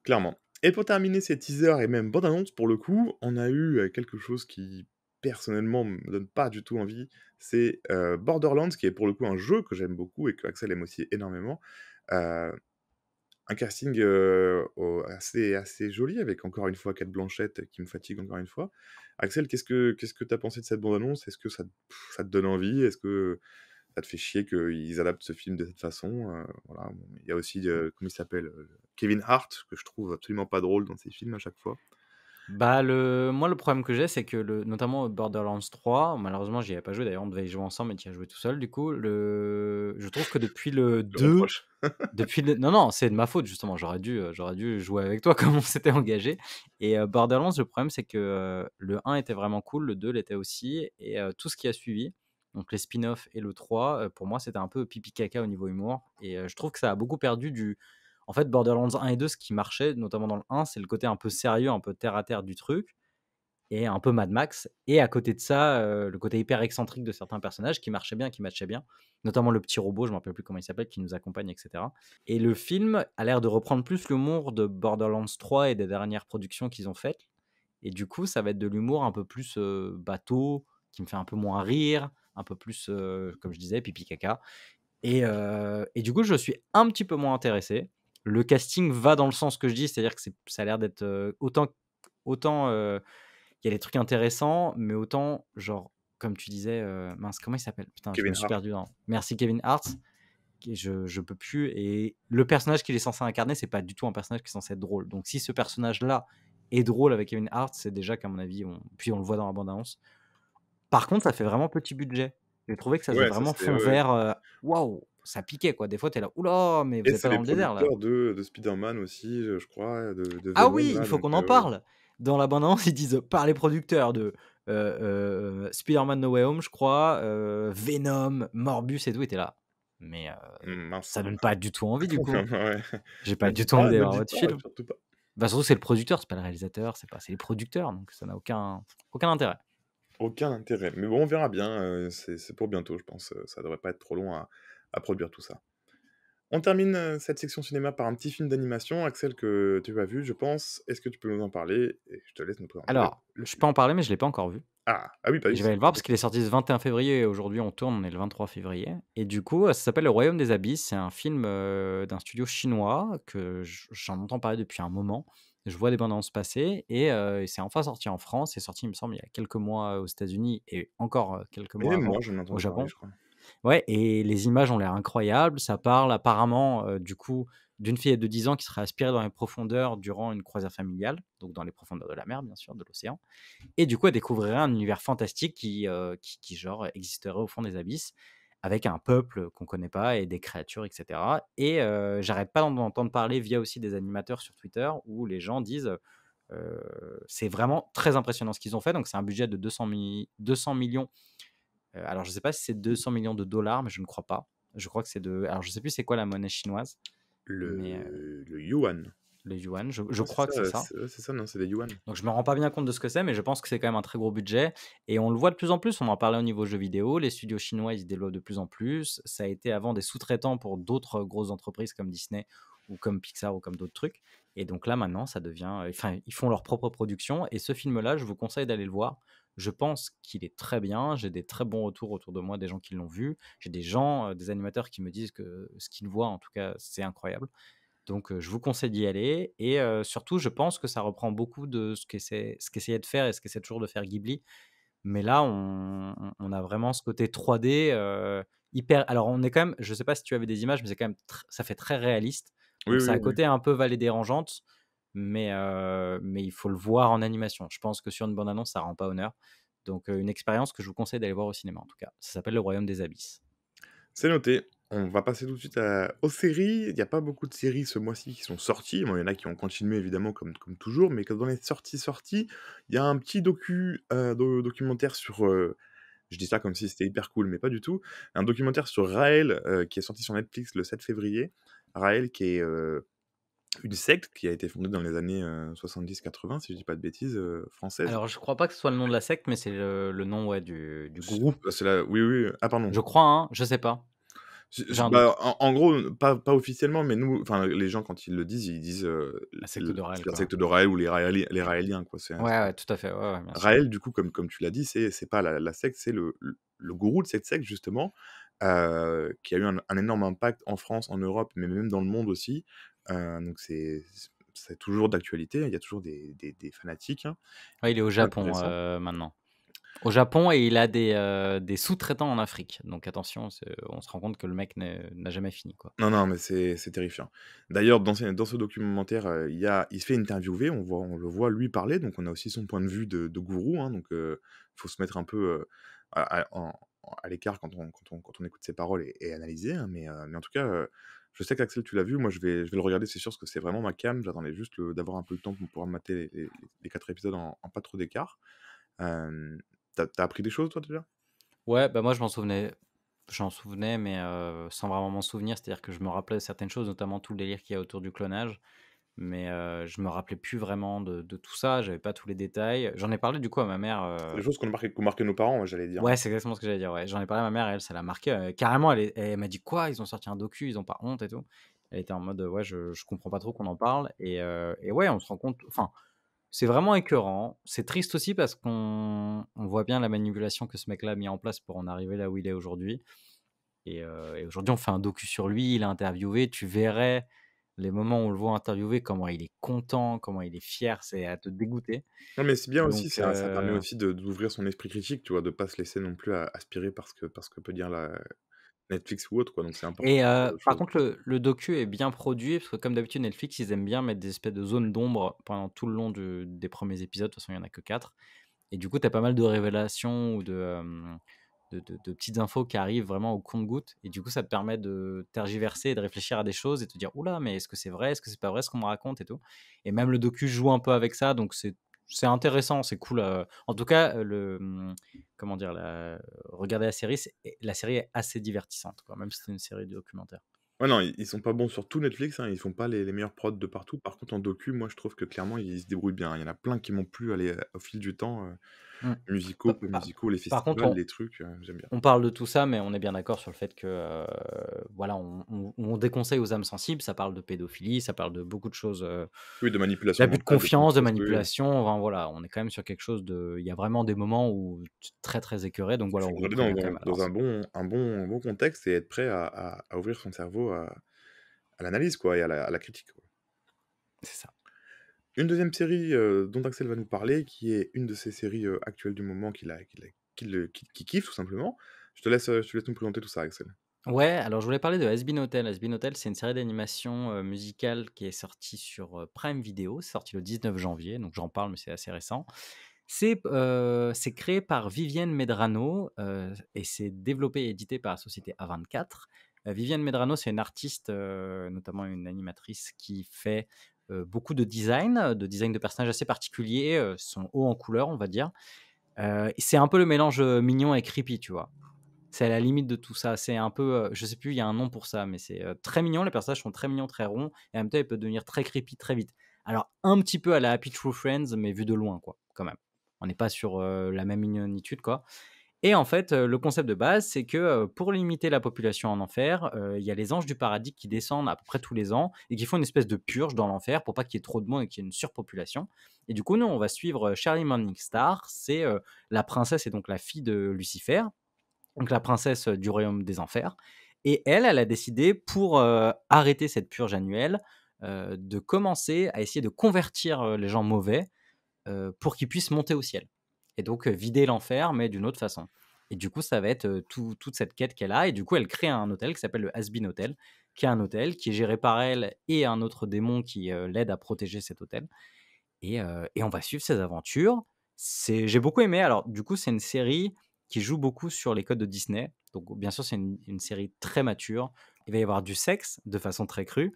B: Clairement. Et pour terminer ces teasers et même bonne annonce, pour le coup, on a eu quelque chose qui personnellement me donne pas du tout envie, c'est Borderlands, qui est pour le coup un jeu que j'aime beaucoup et que Axel aime aussi énormément. un casting assez, assez joli, avec encore une fois quatre blanchettes qui me fatigue encore une fois. Axel, qu'est-ce que tu que as pensé de cette bande-annonce Est-ce que ça, te donne envie Est-ce que ça te fait chier qu'ils adaptent ce film de cette façon voilà. Il y a aussi, mmh. comment il s'appelle Kevin Hart, que je trouve absolument pas drôle dans ses films à chaque fois.
A: Bah, le... moi, le problème que j'ai, c'est que le... notamment Borderlands 3, malheureusement, j'y ai pas joué. D'ailleurs, on devait y jouer ensemble mais tu as joué tout seul. Du coup, le... je trouve que depuis le, 2. depuis Non, non, c'est de ma faute, justement. J'aurais dû, euh, j'aurais dû jouer avec toi comme on s'était engagé. Et euh, Borderlands, le problème, c'est que euh, le 1 était vraiment cool, le 2 l'était aussi. Et tout ce qui a suivi, donc les spin-offs et le 3, pour moi, c'était un peu pipi caca au niveau humour. Et je trouve que ça a beaucoup perdu du en fait, Borderlands 1 et 2, ce qui marchait, notamment dans le 1, c'est le côté un peu sérieux, un peu terre à terre du truc, et un peu Mad Max. Et à côté de ça, euh, le côté hyper excentrique de certains personnages qui marchaient bien, qui matchait bien, notamment le petit robot, je ne me rappelle plus comment il s'appelle, qui nous accompagne, etc. Et le film a l'air de reprendre plus l'humour de Borderlands 3 et des dernières productions qu'ils ont faites. Et du coup, ça va être de l'humour un peu plus euh, bateau, qui me fait un peu moins rire, un peu plus, euh, comme je disais, pipi caca. Et, et, du coup, je suis un petit peu moins intéressé le casting va dans le sens que je dis, c'est-à-dire que ça a l'air d'être autant autant il y a des trucs intéressants, mais autant genre comme tu disais, mince comment il s'appelle Putain, Kevin je perdu. Dans... Merci Kevin Hart. Je, je peux plus. Et le personnage qu'il est censé incarner, c'est pas du tout un personnage qui est censé être drôle. Donc si ce personnage-là est drôle avec Kevin Hart, c'est déjà qu'à mon avis, puis on le voit dans la bande-annonce. Par contre, ça fait vraiment petit budget. J'ai trouvé que ça faisait vraiment fond vert. Waouh, ça piquait quoi. Des fois, t'es là, oula, mais vous êtes pas dans le désert là.
B: de, de Spider-Man aussi, je crois. De, ah oui, il faut qu'on en euh, parle.
A: Dans l'abondance, ils disent par les producteurs de euh, euh Spider-Man No Way Home, je crois, euh, Venom, Morbus et tout, était là. Mais hum, ça donne pas du tout envie du coup. J'ai pas ah, du tout envie bah, d'avoir votre film. Surtout, pas. Bah, surtout c'est le producteur, c'est pas le réalisateur, c'est pas c'est les producteurs, donc ça n'a aucun aucun intérêt.
B: Aucun intérêt. Mais bon, on verra bien. c'est pour bientôt, je pense. Ça devrait pas être trop long à, à produire tout ça. On termine euh, cette section cinéma par un petit film d'animation, Axel, que tu as vu, je pense. Est-ce que tu peux nous en parler Et je te laisse nous présenter. Alors,
A: je peux en parler, mais je ne l'ai pas encore vu. Ah, ah oui, pas bah Je vais aller le voir parce qu'il est sorti le 21 février. Aujourd'hui, on tourne, on est le 23 février. Et du coup, ça s'appelle Le Royaume des Abysses. C'est un film euh, d'un studio chinois que j'en entends parler depuis un moment. Je vois des bandes se passer euh, et c'est enfin sorti en France. C'est sorti, il me semble, il y a quelques mois aux États-Unis et encore quelques mois, au Japon. je crois. Ouais, et les images ont l'air incroyables. Ça parle apparemment, du coup, d'une fille de 10 ans qui serait aspirée dans les profondeurs durant une croisière familiale, donc dans les profondeurs de la mer, bien sûr, de l'océan. Et du coup, elle découvrirait un univers fantastique qui, qui, genre, existerait au fond des abysses, avec un peuple qu'on connaît pas et des créatures, etc. Et j'arrête pas d'entendre entendre parler via aussi des animateurs sur Twitter où les gens disent. c'est vraiment très impressionnant ce qu'ils ont fait. Donc, c'est un budget de 200 millions euh, alors, je ne sais pas si c'est 200 millions de dollars, mais je ne crois pas. Je crois que c'est de. Alors, je ne sais plus c'est quoi la monnaie chinoise. Euh, le, yuan. Le yuan, je, ah, crois que c'est ça.
B: C'est ça, non, c'est des yuan.
A: Donc, je ne me rends pas bien compte de ce que c'est, mais je pense que c'est quand même un très gros budget. Et on le voit de plus en plus. On en parlait au niveau jeux vidéo. Les studios chinois, ils se développent de plus en plus. Ça a été avant des sous-traitants pour d'autres grosses entreprises comme Disney ou comme Pixar ou comme d'autres trucs. Et donc là, maintenant, ça devient. Euh, enfin, ils font leur propre production. Et ce film-là, je vous conseille d'aller le voir je pense qu'il est très bien. J'ai des très bons retours autour de moi, des gens qui l'ont vu. J'ai des gens, des animateurs qui me disent que ce qu'ils voient, en tout cas, c'est incroyable. Donc, je vous conseille d'y aller. Et surtout, je pense que ça reprend beaucoup de ce qu'essayait de faire et ce qu'essaie toujours de faire Ghibli. Mais là, on, a vraiment ce côté 3D hyper. Alors, on est quand même. Je sais pas si tu avais des images, mais c'est quand même. Ça fait très réaliste. ça a un côté un peu vallée dérangeante mais, mais il faut le voir en animation. Je pense que sur une bande-annonce, ça rend pas honneur. Donc, une expérience que je vous conseille d'aller voir au cinéma, en tout cas. Ça s'appelle Le Royaume des Abysses.
B: C'est noté. On va passer tout de suite à... aux séries. Il n'y a pas beaucoup de séries ce mois-ci qui sont sorties. il y en a qui ont continué évidemment comme, comme toujours, mais on est sorties sorties, il y a un petit docu, documentaire sur je dis ça comme si c'était hyper cool, mais pas du tout. Un documentaire sur Raël qui est sorti sur Netflix le 7 février. Raël qui est une secte qui a été fondée dans les années 70-80, euh, si je dis pas de bêtises, euh, française. Alors, je
A: crois pas que ce soit le nom de la secte, mais c'est le, nom ouais, du, du groupe. C'est Oui, oui. Ah, pardon. Je crois, hein, je sais pas. Bah,
B: en, gros, pas, officiellement, mais nous, enfin, les gens quand ils le disent, ils disent euh, la secte de Raël, la secte de ou les, les Raëliens, quoi. Ouais,
A: tout à fait. Ouais, Raël,
B: du coup, comme, comme tu l'as dit, c'est pas la, secte, c'est le, gourou de cette secte justement, qui a eu un, énorme impact en France, en Europe, mais même dans le monde aussi, Hein, donc c'est toujours d'actualité, il y a toujours des, des, fanatiques. Hein. il est au Japon euh,
A: maintenant. Au Japon, et il a des, euh, des sous-traitants en Afrique. Donc attention, on se rend compte que le mec n'a jamais fini. Quoi.
B: Non, non, mais c'est terrifiant. D'ailleurs, dans, dans, ce documentaire, euh, il, y a, il se fait interviewer, on, voit,
A: on le voit lui parler, donc
B: on a aussi son point de vue de, gourou. Hein, donc il faut se mettre un peu à, l'écart quand on, quand, on, quand on écoute ses paroles et, analyser. mais, mais en tout cas je sais qu'Axel, tu l'as vu. Moi, je vais, le regarder. C'est sûr, parce que c'est vraiment ma cam. J'attendais juste d'avoir un peu le temps pour pouvoir mater les, quatre
A: épisodes en, pas trop d'écart. T'as as appris des choses, toi, déjà Ouais, bah moi, je m'en souvenais. J'en souvenais, mais sans vraiment m'en souvenir. C'est-à-dire que je me rappelais certaines choses, notamment tout le délire qu'il y a autour du clonage mais euh, je me rappelais plus vraiment de, tout ça, j'avais pas tous les détails. J'en ai parlé du coup à ma mère. Les euh
B: choses qu'on a qu marqué nos parents, j'allais dire. Ouais, c'est
A: exactement ce que j'allais dire. Ouais. J'en ai parlé à ma mère, et elle, ça l'a marqué. Euh, carrément, elle, elle m'a dit quoi Ils ont sorti un docu, ils ont pas honte et tout. Elle était en mode ouais, je, je comprends pas trop qu'on en parle. Et, et, ouais, on se rend compte. Enfin, c'est vraiment écœurant. C'est triste aussi parce qu'on on voit bien la manipulation que ce mec-là a mis en place pour en arriver là où il est aujourd'hui. Et, et aujourd'hui, on fait un docu sur lui, il a interviewé, tu verrais les moments où on le voit interviewer, comment il est content, comment il est fier, c'est à te dégoûter. Non, mais c'est bien aussi, ça, permet euh aussi
B: d'ouvrir son esprit critique, tu vois, de pas se laisser non plus aspirer parce que, parce que peut dire la Netflix ou autre, quoi. Donc c'est important. Et euh,
A: par contre, le, docu est bien produit parce que, comme d'habitude, Netflix, ils aiment bien mettre des espèces de zones d'ombre pendant tout le long des premiers épisodes. De toute façon, il y en a que quatre. Et du coup, tu as pas mal de révélations ou de de, petites infos qui arrivent vraiment au compte-goutte. Et du coup, ça te permet de tergiverser et de réfléchir à des choses et te dire oula, mais est-ce que c'est vrai Est-ce que c'est pas vrai ce qu'on me raconte et tout Et même le docu joue un peu avec ça, donc c'est. intéressant, c'est cool. Euh. En tout cas, euh, le mmh, comment dire, la... regarder la série, la série est assez divertissante, quoi, même si c'est une série de documentaires
B: Ouais, non, ils sont pas bons sur tout Netflix, hein, ils font pas les, meilleurs prods de partout. Par contre, en docu, moi je trouve que clairement ils se débrouillent bien. Il y en a plein qui m'ont plu aller, au fil du temps. Euh. Mmh. musicaux, les festivals, on, les trucs, euh, j'aime bien. On
A: parle de tout ça, mais on est bien d'accord sur le fait que, euh, voilà, on, déconseille aux âmes sensibles, ça parle de pédophilie, ça parle de beaucoup de choses. Euh, de manipulation. D'abus de confiance, de, manipulation, voilà, on est quand même sur quelque chose de. Il y a vraiment des moments où très très écœuré, donc voilà. On dans, dans un,
B: bon, un, bon, bon contexte et être prêt à, ouvrir son cerveau à, l'analyse, quoi, et à la critique. C'est ça. Une deuxième série dont Axel va nous parler, qui est une de ses séries actuelles du moment qu'il kiffe tout simplement. Je te, laisse, je laisse nous présenter tout ça, Axel.
A: Ouais, alors je voulais parler de Hasbin Hotel. Asbin Hotel, c'est une série d'animation musicale qui est sortie sur Prime Video. sortie sorti le 19 janvier, donc j'en parle, mais c'est assez récent. C'est créé par Vivienne Medrano et c'est développé et édité par la société A24. Vivienne Medrano, c'est une artiste, notamment une animatrice, qui fait euh, beaucoup de design, euh, de design de personnages assez particuliers, euh, sont hauts en couleur, on va dire. c'est un peu le mélange mignon et creepy, tu vois. C'est à la limite de tout ça. C'est un peu, je sais plus, il y a un nom pour ça, mais c'est très mignon. Les personnages sont très mignons, très ronds, et en même temps, ils peuvent devenir très creepy très vite. Alors, un petit peu à la Happy True Friends, mais vu de loin, quoi, quand même. On n'est pas sur la même mignonitude, quoi. Et en fait, le concept de base, c'est que pour limiter la population en enfer, il y a les anges du paradis qui descendent à peu près tous les ans et qui font une espèce de purge dans l'enfer pour pas qu'il y ait trop de monde et qu'il y ait une surpopulation. Et du coup, nous, on va suivre Charlie Morningstar, c'est la princesse et donc la fille de Lucifer, donc la princesse du royaume des enfers. Et elle, elle a décidé, pour arrêter cette purge annuelle, de commencer à essayer de convertir les gens mauvais pour qu'ils puissent monter au ciel et donc vider l'enfer, mais d'une autre façon. Et du coup, ça va être toute cette quête qu'elle a. Et du coup, elle crée un hôtel qui s'appelle le Hasbin Hotel, qui est un hôtel qui est géré par elle et un autre démon qui l'aide à protéger cet hôtel. Et, on va suivre ses aventures. J'ai beaucoup aimé. Alors, du coup, c'est une série qui joue beaucoup sur les codes de Disney. Donc, bien sûr, c'est une, série très mature. Il va y avoir du sexe de façon très crue.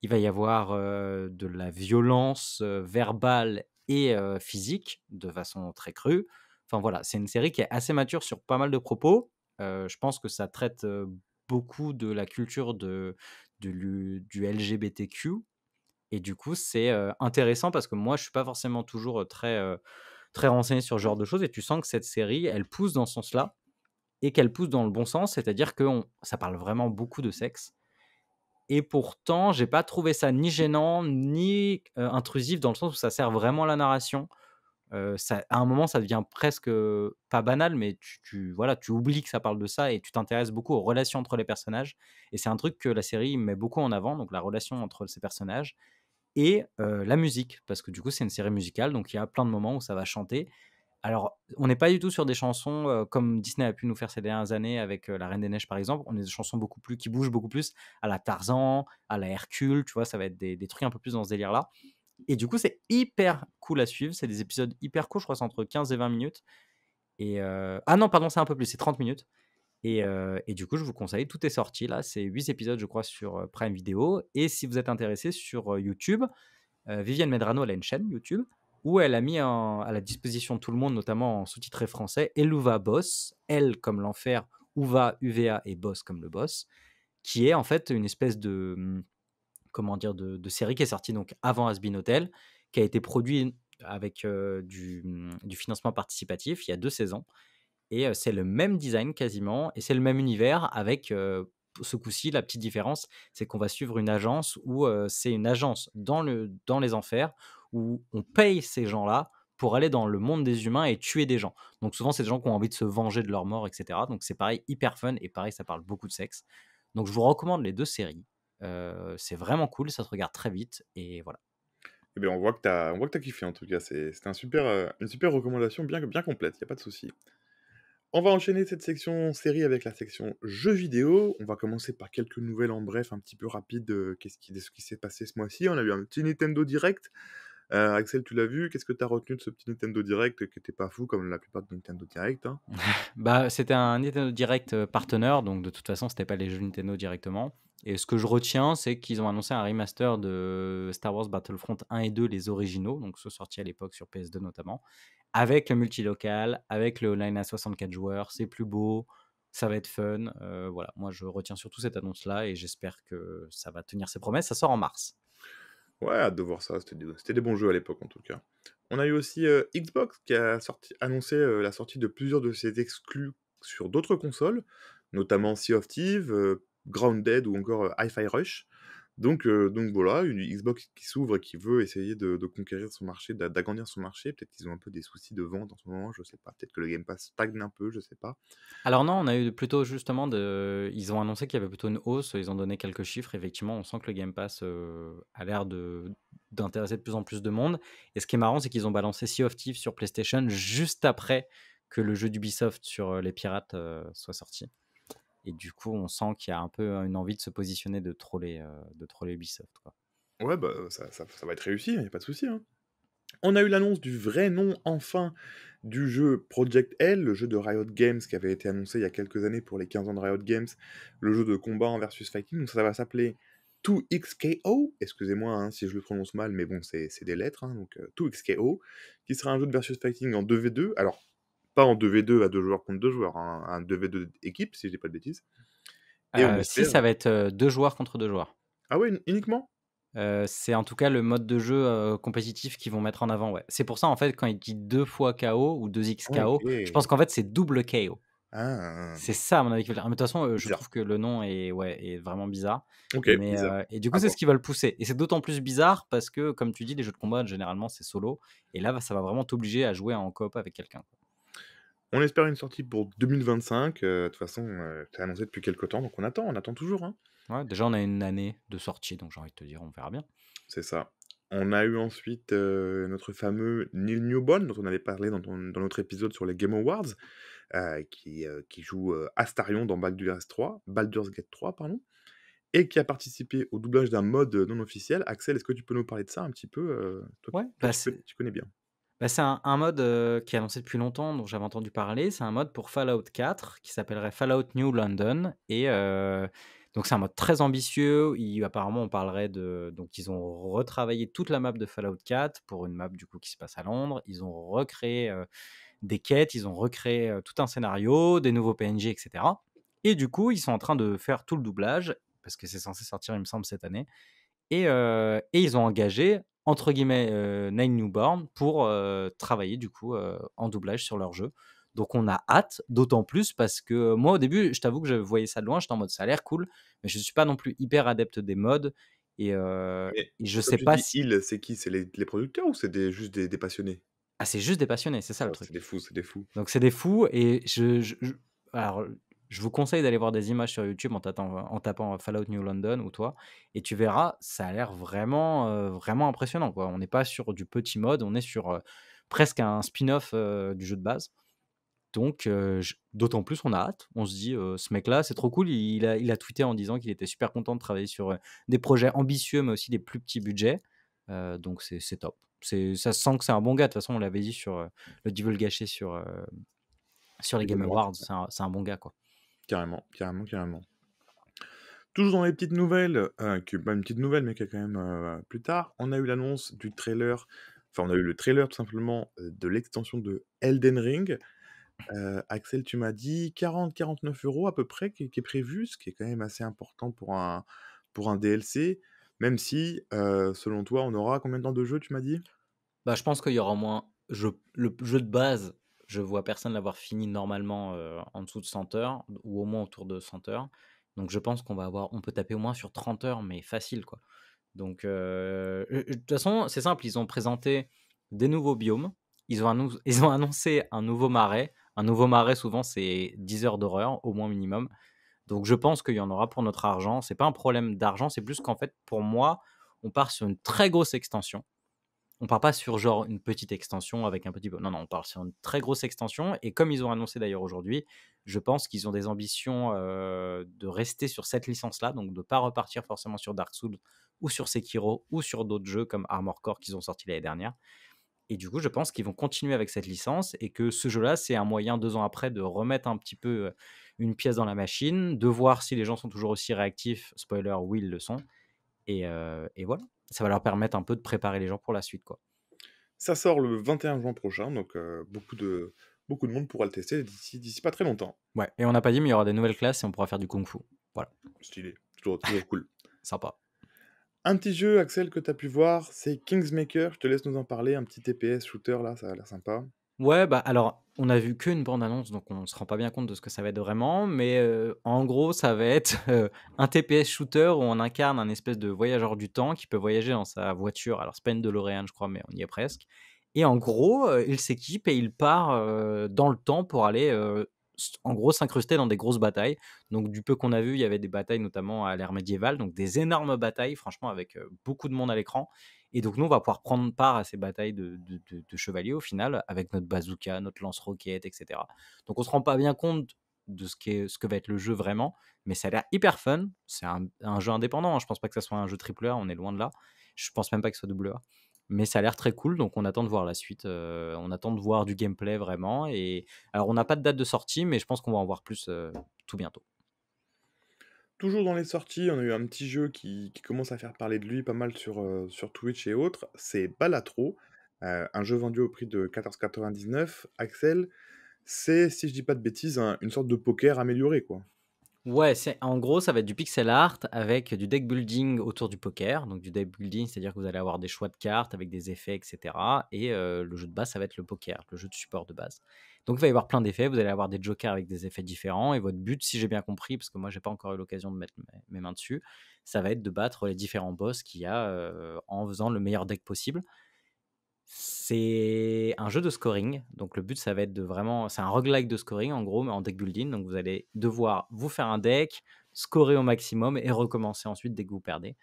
A: Il va y avoir de la violence verbale et physique, de façon très crue. Enfin voilà, c'est une série qui est assez mature sur pas mal de propos. je pense que ça traite beaucoup de la culture du, LGBTQ. Et du coup, c'est intéressant parce que moi, je suis pas forcément toujours très, très renseigné sur ce genre de choses. Et tu sens que cette série, elle pousse dans ce sens-là et qu'elle pousse dans le bon sens, c'est-à-dire que ça parle vraiment beaucoup de sexe. Et pourtant, j'ai pas trouvé ça ni gênant ni intrusif dans le sens où ça sert vraiment la narration. à un moment, ça devient presque pas banal, mais tu, voilà, tu oublies que ça parle de ça et tu t'intéresses beaucoup aux relations entre les personnages. Et c'est un truc que la série met beaucoup en avant, donc la relation entre ces personnages et la musique, parce que du coup, c'est une série musicale, donc il y a plein de moments où ça va chanter. Alors, on n'est pas du tout sur des chansons comme Disney a pu nous faire ces dernières années avec La Reine des Neiges, par exemple. On est des chansons beaucoup plus qui bougent beaucoup plus à la Tarzan, à la Hercule, tu vois, ça va être des, trucs un peu plus dans ce délire-là. Et du coup, c'est hyper cool à suivre. C'est des épisodes hyper cool. je crois, c'est entre 15 et 20 minutes. Et Ah non, pardon, c'est un peu plus, c'est 30 minutes. Et, du coup, je vous conseille, tout est sorti là. C'est 8 épisodes, je crois, sur Prime Video. Et si vous êtes intéressé sur YouTube, Viviane Medrano, a une chaîne YouTube où elle a mis à la disposition de tout le monde, notamment en sous-titré français, Eluva Boss, elle comme l'enfer, Uva, UVA et Boss comme le boss, qui est en fait une espèce de hmm, comment dire de, série qui est sortie donc avant Asbin Hotel, qui a été produit avec euh, hmm, du, financement participatif il y a deux saisons. Et euh, c'est le même design quasiment, et c'est le même univers avec euh, ce coup-ci, la petite différence, c'est qu'on va suivre une agence où c'est une agence dans, le, dans les enfers où on paye ces gens-là pour aller dans le monde des humains et tuer des gens. Donc souvent, c'est des gens qui ont envie de se venger de leur mort, etc. Donc c'est pareil, hyper fun, et pareil, ça parle beaucoup de sexe. Donc je vous recommande les deux séries. Euh, c'est vraiment cool, ça se regarde très vite, et voilà.
B: Eh bien, on voit que tu as, as, kiffé en tout cas. C'est un super, euh, une super recommandation bien, bien complète, il n'y a pas de souci. On va enchaîner cette section série avec la section jeux vidéo. On va commencer par quelques nouvelles en bref, un petit peu rapide. Euh, qu'est-ce qui, de ce qui s'est passé ce mois-ci On a eu un petit Nintendo Direct. Euh, Axel, tu l'as vu, qu'est-ce que tu as retenu de ce petit Nintendo Direct qui n'était pas fou comme la plupart des Nintendo Direct hein
A: bah, C'était un Nintendo Direct euh, partenaire, donc de toute façon, c'était pas les jeux Nintendo directement. Et ce que je retiens, c'est qu'ils ont annoncé un remaster de Star Wars Battlefront 1 et 2, les originaux, donc ceux sortis à l'époque sur PS2 notamment, avec le multilocal, avec le online à 64 joueurs, c'est plus beau, ça va être fun. Euh, voilà, moi je retiens surtout cette annonce-là et j'espère que ça va tenir ses promesses. Ça sort en mars. Ouais, hâte de voir ça. C'était des, bons jeux à l'époque, en tout cas. On a eu aussi
B: euh, Xbox qui a sorti, annoncé euh, la sortie de plusieurs de ses exclus sur d'autres consoles, notamment Sea of Thieves, euh, Grounded ou encore Hi-Fi Rush. Euh, donc, voilà, une Xbox qui s'ouvre et qui veut essayer de, conquérir son marché, d'agrandir son marché. Peut-être qu'ils ont un peu des soucis de vente en ce moment, je sais pas. Peut-être que le Game Pass stagne un peu, je sais pas.
A: Alors non, on a eu plutôt justement de... Ils ont annoncé qu'il y avait plutôt une hausse, ils ont donné quelques chiffres. Effectivement, on sent que le Game Pass euh, a l'air d'intéresser de plus en plus de monde. Et ce qui est marrant, c'est qu'ils ont balancé Sea of Thieves sur PlayStation juste après que le jeu d'Ubisoft sur euh, les pirates soit sorti. Et du coup, on sent qu'il y a un peu une envie de se positionner, de troller, de troller Ubisoft. Quoi. Ouais, bah, ça, va être réussi, il hein, n'y a pas de souci. Hein. On a eu l'annonce du vrai
B: nom, enfin, du jeu Project L, le jeu de Riot Games qui avait été annoncé il y a quelques années pour les 15 ans de Riot Games, le jeu de combat en versus fighting. Donc ça va s'appeler 2XKO, excusez-moi hein, si je le prononce mal, mais bon, c'est des lettres, donc 2XKO, qui sera un jeu de versus fighting en 2v2. Alors, en 2v2 à deux joueurs contre deux joueurs, hein. un 2v2 équipe, si je dis pas de bêtises.
A: Et euh, si, ça euh, va être euh, deux joueurs contre deux joueurs. Ah oui, uniquement c'est en tout cas le mode de jeu compétitif qu'ils vont mettre en avant. Ouais. C'est pour ça, en fait, quand il dit deux fois KO ou 2x KO, ah, je pense qu'en fait, c'est double KO. Ah. C'est ça, à mon avis. de toute façon, je trouve que le nom est, ouais, vraiment bizarre. et du coup, ah c'est ce qui va le pousser. Et c'est d'autant plus bizarre parce que, comme tu dis, les jeux de combat, généralement, c'est solo. Et là, ça va vraiment t'obliger à jouer en coop avec quelqu'un.
B: On espère une sortie pour 2025. Euh, de toute façon, euh, c'est annoncé depuis quelques temps, donc on attend, on attend toujours. Hein. Ouais, déjà, on a une année de sortie, donc j'ai envie de te dire, on verra bien. C'est ça. On a eu ensuite euh, notre fameux Neil Newbone dont on avait parlé dans, dans notre épisode sur les Game Awards, qui, qui, joue Astarion dans Baldur's, 3, Baldur's Gate 3, pardon, et qui a participé au doublage d'un mode non officiel. Axel, est-ce que tu peux nous parler de ça un petit peu Toi, ouais, bah, tu, connais bien.
A: Bah, c'est un, mode euh, qui est annoncé depuis longtemps, dont j'avais entendu parler. C'est un mode pour Fallout 4 qui s'appellerait Fallout New London. Et euh, donc, c'est un mode très ambitieux. Il, apparemment, on parlerait de. Donc, ils ont retravaillé toute la map de Fallout 4 pour une map du coup qui se passe à Londres. Ils ont recréé euh, des quêtes, ils ont recréé tout un scénario, des nouveaux PNJ, etc. Et du coup, ils sont en train de faire tout le doublage parce que c'est censé sortir, il me semble, cette année. Et, et, ils ont engagé entre guillemets euh, Nine Newborn pour euh, travailler du coup euh, en doublage sur leur jeu. Donc on a hâte, d'autant plus parce que moi au début, je t'avoue que je voyais ça de loin, j'étais en mode ça a l'air cool, mais je ne suis pas non plus hyper adepte des modes. Et, je je sais pas si.
B: c'est qui C'est les, producteurs ou c'est juste des, passionnés Ah,
A: c'est juste des passionnés, c'est ça le ah, truc. C'est des fous, c'est des fous. Donc c'est des fous et je, je alors je vous conseille d'aller voir des images sur YouTube en, tapant euh, Fallout New London ou toi, et tu verras, ça a l'air vraiment, euh, vraiment impressionnant. Quoi. On n'est pas sur du petit mode, on est sur euh, presque un spin-off du jeu de base. Donc, d'autant plus, on a hâte. On se dit, ce mec-là, c'est trop cool. Il, a, il, a, tweeté en disant qu'il était super content de travailler sur des projets ambitieux, mais aussi des plus petits budgets. donc, c'est top. Ça sent que c'est un bon gars. De toute façon, on l'avait dit sur le Devil Gâché sur, sur les Game Awards. C'est un, un, bon gars, quoi. Carrément, carrément, carrément. Toujours dans les petites nouvelles, euh, qui n'est pas une petite nouvelle,
B: mais qui est quand même euh, plus tard, on a eu l'annonce du trailer, enfin on a eu le trailer tout simplement euh, de l'extension de Elden Ring. Axel, tu m'as dit 40-49 euros à peu près qui, est prévu, ce qui est quand même assez important pour un, pour un DLC, même
A: si, selon toi, on aura combien de temps de jeu, tu m'as dit Bah je pense qu'il y aura moins le jeu de base je vois personne l'avoir fini normalement en dessous de 100 heures ou au moins autour de 100 heures. Donc je pense qu'on va avoir, on peut taper au moins sur 30 heures, mais facile quoi. Donc de toute façon, c'est simple, ils ont présenté des nouveaux biomes, ils ont, ils ont annoncé un nouveau marais. Un nouveau marais, souvent, c'est 10 heures d'horreur, au moins minimum. Donc je pense qu'il y en aura pour notre argent. C'est pas un problème d'argent, c'est plus qu'en fait, pour moi, on part sur une très grosse extension on part pas sur genre une petite extension avec un petit peu. Non, non, on parle sur une très grosse extension. Et comme ils ont annoncé d'ailleurs aujourd'hui, je pense qu'ils ont des ambitions de rester sur cette licence-là, donc de ne pas repartir forcément sur Dark Souls ou sur Sekiro ou sur d'autres jeux comme Armor Core qu'ils ont sorti l'année dernière. Et du coup, je pense qu'ils vont continuer avec cette licence et que ce jeu-là, c'est un moyen deux ans après de remettre un petit peu une pièce dans la machine, de voir si les gens sont toujours aussi réactifs. Spoiler, oui, ils le sont. et voilà ça va leur permettre un peu de préparer les gens pour la suite. Quoi.
B: Ça sort le 21 juin prochain, donc euh, beaucoup, de, beaucoup de monde pourra le tester d'ici pas très longtemps.
A: Ouais, et on n'a pas dit, mais il y aura des nouvelles classes et on pourra faire du kung fu. Voilà. Stylé, toujours, toujours cool. Sympa.
B: Un petit jeu, Axel, que tu as pu voir, c'est Kingsmaker. Je te laisse nous en parler. Un petit TPS shooter, là, ça a l'air
A: sympa. Ouais, bah alors, on a vu qu'une bande-annonce, donc on ne se rend pas bien compte de ce que ça va être vraiment, mais en gros, ça va être un TPS shooter où on incarne un espèce de voyageur du temps qui peut voyager dans sa voiture. Alors, c'est pas une je crois, mais on y est presque. Et en gros, il s'équipe et il part dans le temps pour aller, en gros, s'incruster dans des grosses batailles. Donc, du peu qu'on a vu, il y avait des batailles notamment à l'ère médiévale, donc des énormes batailles, franchement, avec beaucoup de monde à l'écran. Et donc, nous, on va pouvoir prendre part à ces batailles de, chevaliers au final, avec notre bazooka, notre lance-roquette, etc. Donc, on ne se rend pas bien compte de ce, ce que va être le jeu vraiment, mais ça a l'air hyper fun. C'est un, jeu indépendant, hein. je pense pas que ce soit un jeu triple A, on est loin de là. Je pense même pas que ce soit double A. Mais ça a l'air très cool, donc on attend de voir la suite. Euh, on attend de voir du gameplay vraiment. Et alors, on n'a pas de date de sortie, mais je pense qu'on va en voir plus euh, tout bientôt.
B: Toujours dans les sorties, on a eu un petit jeu qui, commence à faire parler de lui pas mal sur, euh, sur Twitch et autres. C'est Balatro, euh, un jeu vendu au prix de 14,99. Axel, c'est, si je dis pas de bêtises, une sorte de poker amélioré, quoi.
A: Ouais, c'est en gros, ça va être du pixel art avec du deck building autour du poker. Donc du deck building, c'est-à-dire que vous allez avoir des choix de cartes avec des effets, etc. Et euh, le jeu de base, ça va être le poker, le jeu de support de base. Donc il va y avoir plein d'effets. Vous allez avoir des jokers avec des effets différents. Et votre but, si j'ai bien compris, parce que moi j'ai pas encore eu l'occasion de mettre mes mains dessus, ça va être de battre les différents boss qu'il y a euh, en faisant le meilleur deck possible. C'est un jeu de scoring, donc le but ça va être de vraiment, c'est un roguelike de scoring en gros, mais en deck building, donc vous allez devoir vous faire un deck, scorer au maximum et recommencer ensuite dès que vous perdez.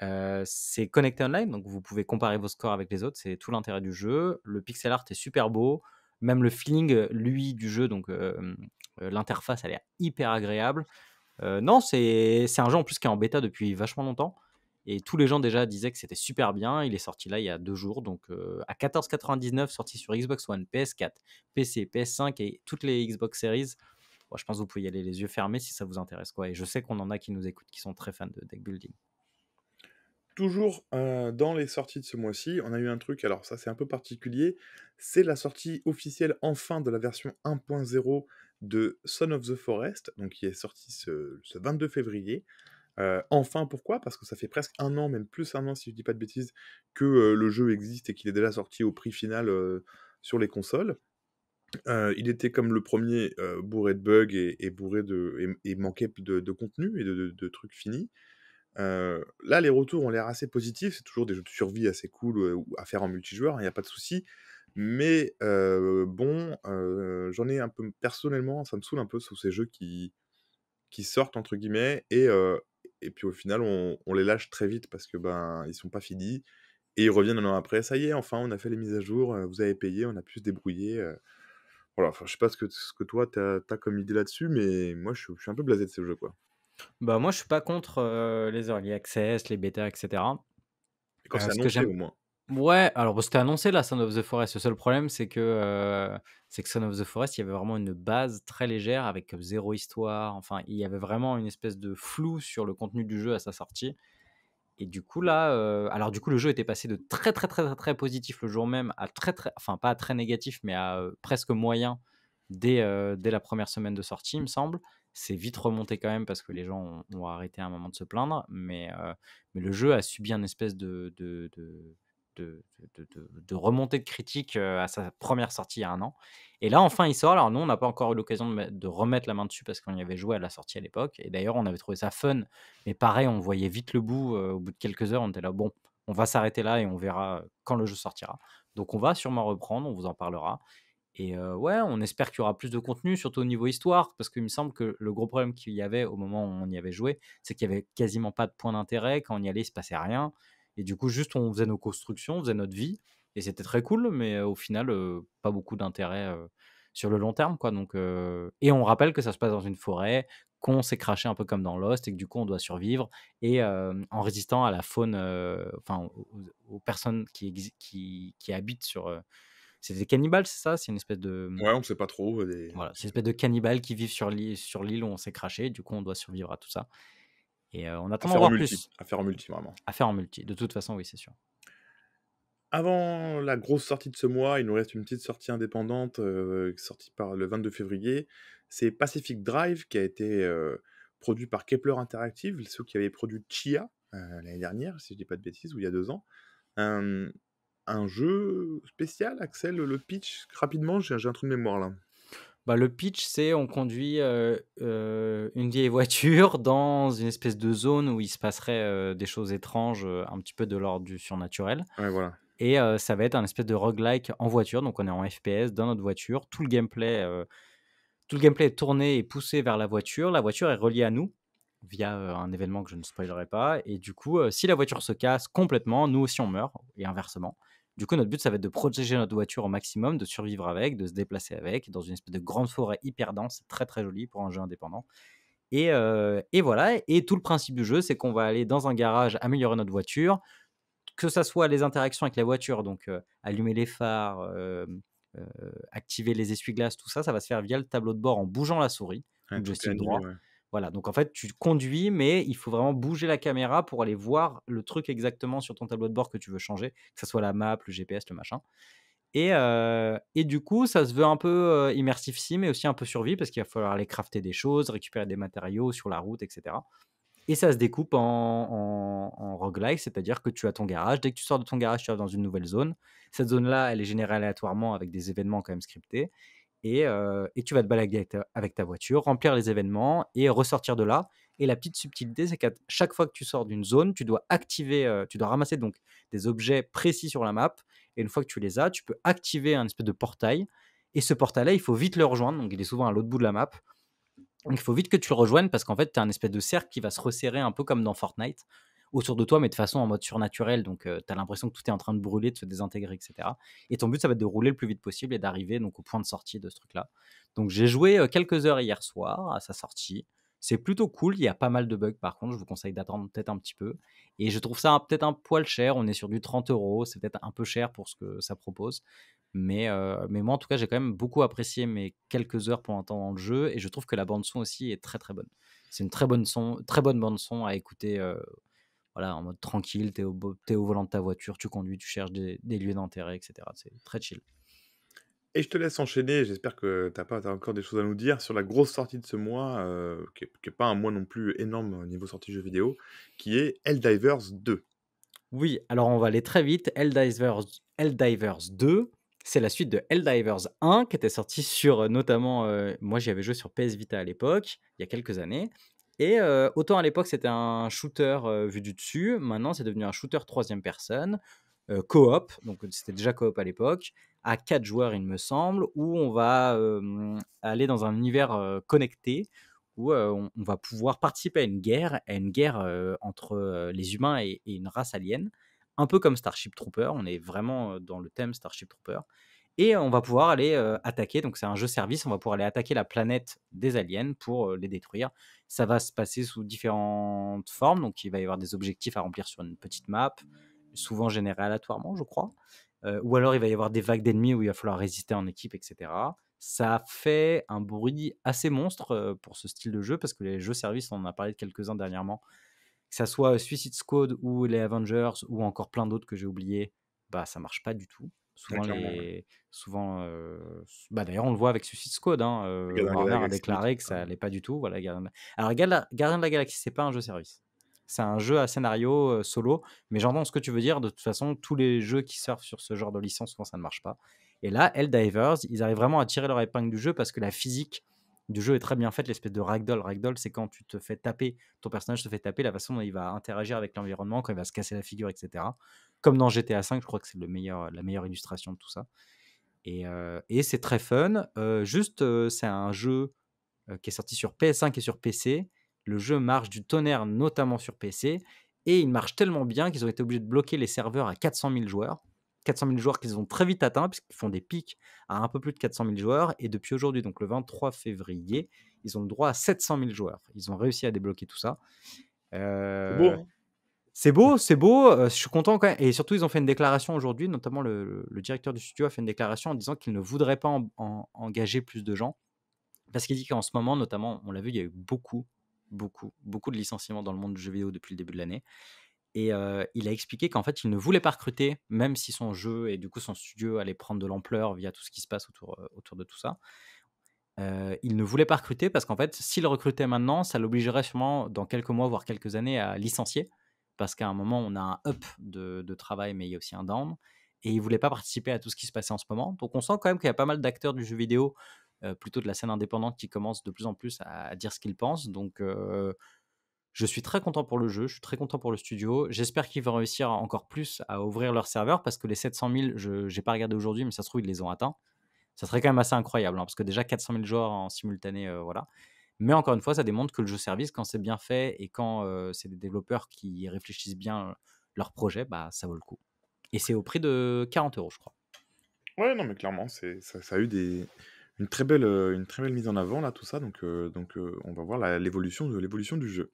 A: Euh, c'est connecté online, donc vous pouvez comparer vos scores avec les autres, c'est tout l'intérêt du jeu. Le pixel art est super beau, même le feeling, lui, du jeu, donc euh, euh, l'interface, elle est hyper agréable. non, c'est un jeu en plus qui est en bêta depuis vachement longtemps. Et tous les gens déjà disaient que c'était super bien. Il est sorti là il y a deux jours, donc à 14,99, sorti sur Xbox One, PS4, PC, PS5 et toutes les Xbox Series. je pense que vous pouvez y aller les yeux fermés si ça vous intéresse. Quoi. Et je sais qu'on en a qui nous écoutent, qui sont très fans de deck building.
B: Toujours dans les sorties de ce mois-ci, on a eu un truc, alors ça c'est un peu particulier, c'est la sortie officielle enfin de la version 1.0 de Son of the Forest, donc qui est sorti ce 22 février enfin, pourquoi Parce que ça fait presque un an, même plus un an si je dis pas de bêtises, que le jeu existe et qu'il est déjà sorti au prix final sur les consoles. il était comme le premier bourré de bugs et, bourré de et, manquait de, contenu et de, trucs finis. là, les retours ont l'air assez positifs. C'est toujours des jeux de survie assez cool à faire en multijoueur. Il hein, n'y a pas de souci. Mais bon, j'en ai un peu personnellement, ça me saoule un peu sur ces jeux qui, qui sortent entre guillemets et et puis au final, on, les lâche très vite parce que ben ils sont pas finis. Et ils reviennent un an après, ça y est, enfin, on a fait les mises à jour, euh, vous avez payé, on a pu se débrouiller. Euh. Voilà, enfin, je sais pas ce que, ce que toi, tu as, comme idée là-dessus, mais moi, je,
A: suis un peu blasé de ce jeu. quoi. Bah, moi, je suis pas contre euh, les early access, les bêtas, etc. quand euh, c'est annoncé, au moins. Ouais, alors c'était annoncé là, Son of the Forest. Le seul problème, c'est que, Son euh, c'est que son of the Forest, il y avait vraiment une base très légère avec zéro histoire. Enfin, il y avait vraiment une espèce de flou sur le contenu du jeu à sa sortie. Et du coup, là, euh, alors du coup, le jeu était passé de très, très, très, très, très positif le jour même à très, très, enfin, pas à très négatif, mais à euh, presque moyen dès, dès la première semaine de sortie, il me semble. C'est vite remonté quand même parce que les gens ont, arrêté à un moment de se plaindre, mais, mais le jeu a subi une espèce de, de, remonter de, critique à sa première sortie il y a un an. Et là, enfin, il sort. Alors, nous, on n'a pas encore eu l'occasion de, remettre la main dessus parce qu'on y avait joué à la sortie à l'époque. Et d'ailleurs, on avait trouvé ça fun. Mais pareil, on voyait vite le bout. Au bout de quelques heures, on était là, bon, on va s'arrêter là et on verra quand le jeu sortira. Donc, on va sûrement reprendre. On vous en parlera. Et ouais, on espère qu'il y aura plus de contenu, surtout au niveau histoire, parce qu'il me semble que le gros problème qu'il y avait au moment où on y avait joué, c'est qu'il y avait quasiment pas de point d'intérêt. Quand on y allait, il se passait rien. Et du coup, juste, on faisait nos constructions, on faisait notre vie. Et c'était très cool, mais au final, pas beaucoup d'intérêt sur le long terme. Quoi. Donc, Et on rappelle que ça se passe dans une forêt, qu'on s'est craché un peu comme dans Lost, et que du coup, on doit survivre. Et en résistant à la faune, enfin, aux, personnes qui, qui, habitent sur c'est des cannibales, c'est ça C'est une espèce de. Mmh ouais, on ne sait pas trop. Voilà, c'est une espèce de cannibales qui vivent sur sur l'île où on s'est craché. Du coup, on doit survivre à tout ça. Et euh, on attend d'en plus. À faire en multi, vraiment. À faire en multi. De toute façon, oui, c'est sûr.
B: Avant la grosse sortie de ce mois, il nous reste une petite sortie indépendante euh, sortie par le 22 février. C'est Pacific Drive qui a été euh, produit par Kepler Interactive, ceux qui avaient produit Chia l'année dernière, si je ne dis pas de bêtises, ou il y a deux ans. Un, un jeu spécial, Axel, le pitch,
A: rapidement, j'ai un truc de mémoire là bah, le pitch, c'est on conduit euh, euh, une vieille voiture dans une espèce de zone où il se passerait euh, des choses étranges, un petit peu de l'ordre du surnaturel. Et ça va être un espèce de roguelike en voiture, donc on est en FPS dans notre voiture. Tout le gameplay, tout le gameplay est tourné et poussé vers la voiture. La voiture est reliée à nous via un événement que je ne spoilerai pas. Et du coup, si la voiture se casse complètement, nous aussi on meurt et inversement. Du coup, notre but, ça va être de protéger notre voiture au maximum, de survivre avec, de se déplacer avec, dans une espèce de grande forêt hyper dense, très très jolie pour un jeu indépendant. Euh, et, voilà, et tout le principe du jeu, c'est qu'on va aller dans un garage améliorer notre voiture, que ça soit les interactions avec la voiture, donc euh, allumer les phares, euh, activer les essuie-glaces, tout ça, ça va se faire via le tableau de bord en bougeant la souris, Je le droit. Voilà, donc en fait, tu conduis, mais il faut vraiment bouger la caméra pour aller voir le truc exactement sur ton tableau de bord que tu veux changer, que ce soit la map, le GPS, le machin. Euh, et, du coup, ça se veut un peu euh, immersif sim, mais aussi un peu survie, parce qu'il va falloir aller crafter des choses, récupérer des matériaux sur la route, etc. Et ça se découpe en, en, en roguelike, c'est-à-dire que tu as ton garage. Dès que tu sors de ton garage, tu vas dans une nouvelle zone. Cette zone-là, elle est générée aléatoirement avec des événements quand même scriptés. Et, tu vas te balader avec ta, voiture, remplir les événements et ressortir de là. Et la petite subtilité, c'est qu'à chaque fois que tu sors d'une zone, tu dois activer, tu dois ramasser donc des objets précis sur la map. Et une fois que tu les as, tu peux activer un espèce de portail. Et ce portail-là, il faut vite le rejoindre. Donc, il est souvent à l'autre bout de la map. il faut vite que tu le rejoignes parce qu'en fait, tu as un espèce de cercle qui va se resserrer un peu comme dans Fortnite autour de toi, mais de façon en mode surnaturel. Donc, euh, tu as l'impression que tout est en train de brûler, de se désintégrer, etc. Et ton but, ça va être de rouler le plus vite possible et d'arriver donc au point de sortie de ce truc-là. Donc, j'ai joué euh, quelques heures hier soir à sa sortie. C'est plutôt cool. Il y a pas mal de bugs, par contre. Je vous conseille d'attendre peut-être un petit peu. Et je trouve ça peut-être un poil cher. On est sur du 30 euros. C'est peut-être un peu cher pour ce que ça propose. Mais, euh, mais moi, en tout cas, j'ai quand même beaucoup apprécié mes quelques heures pour entendre le jeu. Et je trouve que la bande-son aussi est très, très bonne. C'est une très bonne, son, très bonne bande-son à écouter voilà, en mode tranquille, tu es, au volant de ta voiture, tu conduis, tu cherches des, lieux d'intérêt, etc. C'est très chill.
B: Et je te laisse enchaîner, j'espère que tu as, encore des choses à nous dire sur la grosse sortie de ce mois, euh, qui n'est pas un mois non plus énorme au niveau sortie jeux vidéo, qui est Helldivers 2.
A: Oui, alors on va aller très vite. Helldivers, 2, c'est la suite de Helldivers 1 qui était sorti sur euh, notamment, euh, moi j'y avais joué sur PS Vita à l'époque, il y a quelques années, et autant à l'époque, c'était un shooter vu du dessus. Maintenant, c'est devenu un shooter troisième personne, euh, coop. Donc, c'était déjà coop à l'époque, à quatre joueurs, il me semble, où on va aller dans un univers connecté où on, va pouvoir participer à une guerre, à une guerre entre les humains et, une race alien. Un peu comme Starship Trooper, on est vraiment dans le thème Starship Trooper. Et on va pouvoir aller attaquer, donc c'est un jeu service, on va pouvoir aller attaquer la planète des aliens pour les détruire. Ça va se passer sous différentes formes, donc il va y avoir des objectifs à remplir sur une petite map, souvent générés aléatoirement, je crois. ou alors il va y avoir des vagues d'ennemis où il va falloir résister en équipe, etc. Ça fait un bruit assez monstre pour ce style de jeu, parce que les jeux services, on en a parlé de quelques-uns dernièrement, que ça soit Suicide Squad ou les Avengers ou encore plein d'autres que j'ai oubliés, bah ça marche pas du tout. Souvent, bah, les... souvent bah, d'ailleurs, on le voit avec Suicide Squad. Hein, Warner a déclaré que ça allait pas du tout. Voilà, Alors, Gardien de la Galaxie, c'est pas un jeu service. C'est un jeu à scénario solo, mais j'entends ce que tu veux dire. De toute façon, tous les jeux qui surfent sur ce genre de licence, souvent ça ne marche pas. Et là, Helldivers, ils arrivent vraiment à tirer leur épingle du jeu parce que la physique du jeu est très bien fait, l'espèce de ragdoll. Ragdoll, c'est quand tu te fais taper, ton personnage se fait taper, la façon dont il va interagir avec l'environnement, quand il va se casser la figure, etc. Comme dans GTA V, je crois que c'est meilleur, la meilleure illustration de tout ça. Et, euh, c'est très fun. Euh, juste, euh, c'est un jeu qui est sorti sur PS5 et sur PC. Le jeu marche du tonnerre, notamment sur PC. Et il marche tellement bien qu'ils ont été obligés de bloquer les serveurs à 400 000 joueurs. 400 000 joueurs qu'ils ont très vite atteint puisqu'ils font des pics à un peu plus de 400 000 joueurs. Et depuis aujourd'hui, donc le 23 février, ils ont le droit à 700 000 joueurs. Ils ont réussi à débloquer tout ça. C'est euh, beau. Hein. c'est beau, c'est beau. Euh, je suis content quand même. Et surtout, ils ont fait une déclaration aujourd'hui, notamment le, directeur du studio a fait une déclaration en disant qu'il ne voudrait pas engager plus de gens. Parce qu'il dit qu'en ce moment, notamment, on l'a vu, il y a eu beaucoup, beaucoup, beaucoup de licenciements dans le monde du jeu vidéo depuis le début de l'année. Et il a expliqué qu'en fait, il ne voulait pas recruter, même si son jeu et du coup son studio allait prendre de l'ampleur via tout ce qui se passe autour, autour de tout ça. il ne voulait pas recruter parce qu'en fait, s'il recrutait maintenant, ça l'obligerait sûrement dans quelques mois, voire quelques années, à licencier. Parce qu'à un moment, on a un up de, travail, mais il y a aussi un down. Et il voulait pas participer à tout ce qui se passait en ce moment. Donc on sent quand même qu'il y a pas mal d'acteurs du jeu vidéo, plutôt de la scène indépendante, qui commencent de plus en plus à, à dire ce qu'ils pensent. Donc je suis très content pour le jeu, je suis très content pour le studio. J'espère qu'ils vont réussir encore plus à ouvrir leur serveur parce que les 700 000, je n'ai pas regardé aujourd'hui, mais ça se trouve, ils les ont atteints. Ça serait quand même assez incroyable hein, parce que déjà 400 000 joueurs en simultané, euh, voilà. Mais encore une fois, ça démontre que le jeu service, quand c'est bien fait et quand euh, c'est des développeurs qui réfléchissent bien euh, leur projet, bah, ça vaut le coup. Et c'est au prix de 40 euros, je crois.
B: Ouais, non, mais clairement, ça, a eu des, une, très belle, une très belle mise en avant, là, tout ça. Donc, donc on va voir l'évolution, l'évolution du jeu.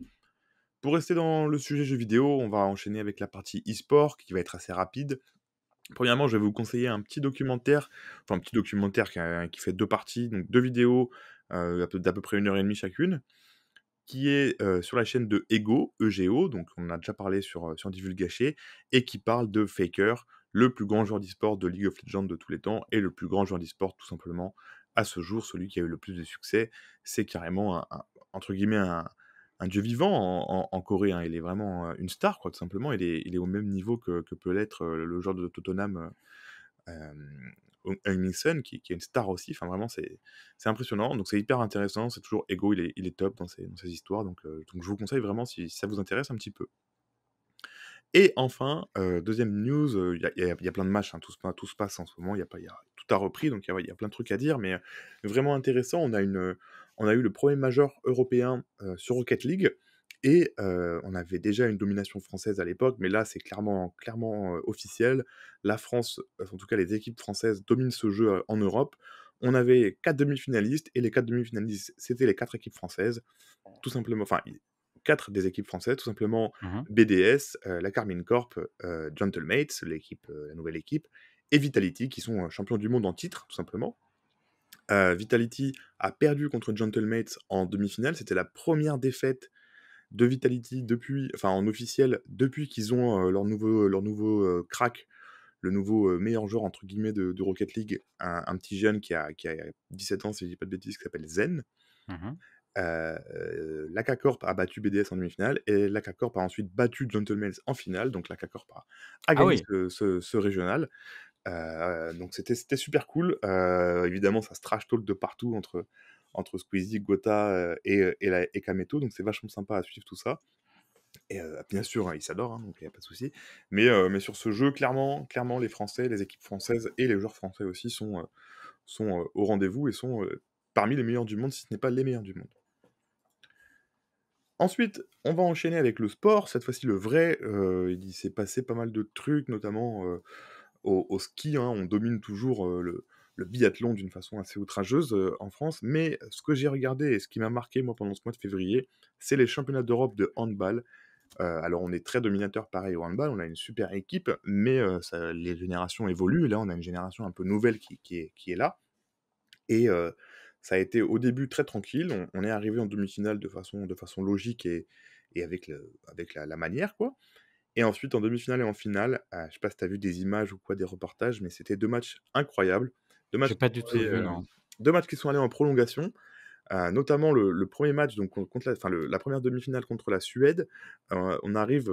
B: Pour rester dans le sujet jeux vidéo, on va enchaîner avec la partie e-sport qui va être assez rapide. Premièrement, je vais vous conseiller un petit documentaire, enfin un petit documentaire qui, fait deux parties, donc deux vidéos euh, d'à peu près une heure et demie chacune, qui est euh, sur la chaîne de Ego, EGO, donc on a déjà parlé sur, euh, sur Gâché, et qui parle de Faker, le plus grand joueur d'e-sport de League of Legends de tous les temps, et le plus grand joueur d'e-sport tout simplement à ce jour, celui qui a eu le plus de succès, c'est carrément entre guillemets un, un dieu vivant en, Corée. Hein. Il est vraiment euh, une star, quoi, tout simplement. Il est, il est au même niveau que, peut l'être euh, le genre de Tottenham. Euh, Heung-Min qui, qui, est une star aussi. Enfin, vraiment, c'est impressionnant. Donc, c'est hyper intéressant. C'est toujours Ego, il est, top dans ses dans histoires. Donc, je vous conseille vraiment si, ça vous intéresse un petit peu. Et enfin, deuxième news, il y, a plein de matchs, hein. tout, se, tout, se, passe en ce moment, y a pas, y a, tout a repris, donc il y a, plein de trucs à dire, mais vraiment intéressant. On a une, on a eu le premier majeur européen sur Rocket League. Et on avait déjà une domination française à l'époque, mais là c'est clairement, clairement officiel. La France, en tout cas les équipes françaises, dominent ce jeu en Europe. On avait quatre demi-finalistes, et les quatre demi-finalistes, c'était les quatre équipes françaises, tout simplement, enfin quatre des équipes françaises, tout simplement mmh BDS, la Carmine Corp, Gentlemates, l'équipe, la nouvelle équipe, et Vitality, qui sont champions du monde en titre, tout simplement. Euh, Vitality a perdu contre Gentlemates en demi-finale. C'était la première défaite de Vitality depuis, enfin en officiel, depuis qu'ils ont euh, leur nouveau, euh, leur nouveau crack, le nouveau meilleur joueur entre guillemets de, Rocket League, un, petit jeune qui a, 17 ans, si je dis pas de bêtises, qui s'appelle Zen. Mm -hmm. a battu BDS en demi-finale et K-Corp a ensuite battu Gentlemates en finale, donc l'AKCorp a, a ah gagné ce, régional. Euh, donc c'était super cool. Euh, évidemment, ça se trash talk de partout entre, entre Squeezie, Gotha euh, et, Kameto. Donc c'est vachement sympa à suivre tout ça. Et bien sûr, hein, ils s'adorent, hein, donc il n'y a pas de souci. Mais, mais sur ce jeu, clairement, clairement, les Français, les équipes françaises et les joueurs français aussi sont, sont au rendez-vous et sont parmi les meilleurs du monde, si ce n'est pas les meilleurs du monde. Ensuite, on va enchaîner avec le sport. Cette fois-ci, le vrai. il s'est passé pas mal de trucs, notamment au, ski. Hein. On domine toujours euh, le, biathlon d'une façon assez outrageuse euh, en France. Mais ce que j'ai regardé et ce qui m'a marqué, moi, pendant ce mois de février, c'est les championnats d'Europe de handball. Euh, alors, on est très dominateur pareil au handball, on a une super équipe, mais les générations évoluent. Et là, on a une génération un peu nouvelle qui, est, là. Et ça a été au début très tranquille. On, est arrivé en demi-finale de façon, logique et, avec, la, la, manière, quoi. Et ensuite, en demi-finale et en finale, je ah, je sais pas si tu as vu des images ou quoi, des reportages, mais c'était deux matchs incroyables. Deux matchs, pas du tout euh, non. deux matchs qui sont allés en prolongation. Euh, notamment le, premier match, donc contre la, la première demi-finale contre la Suède, euh, on arrive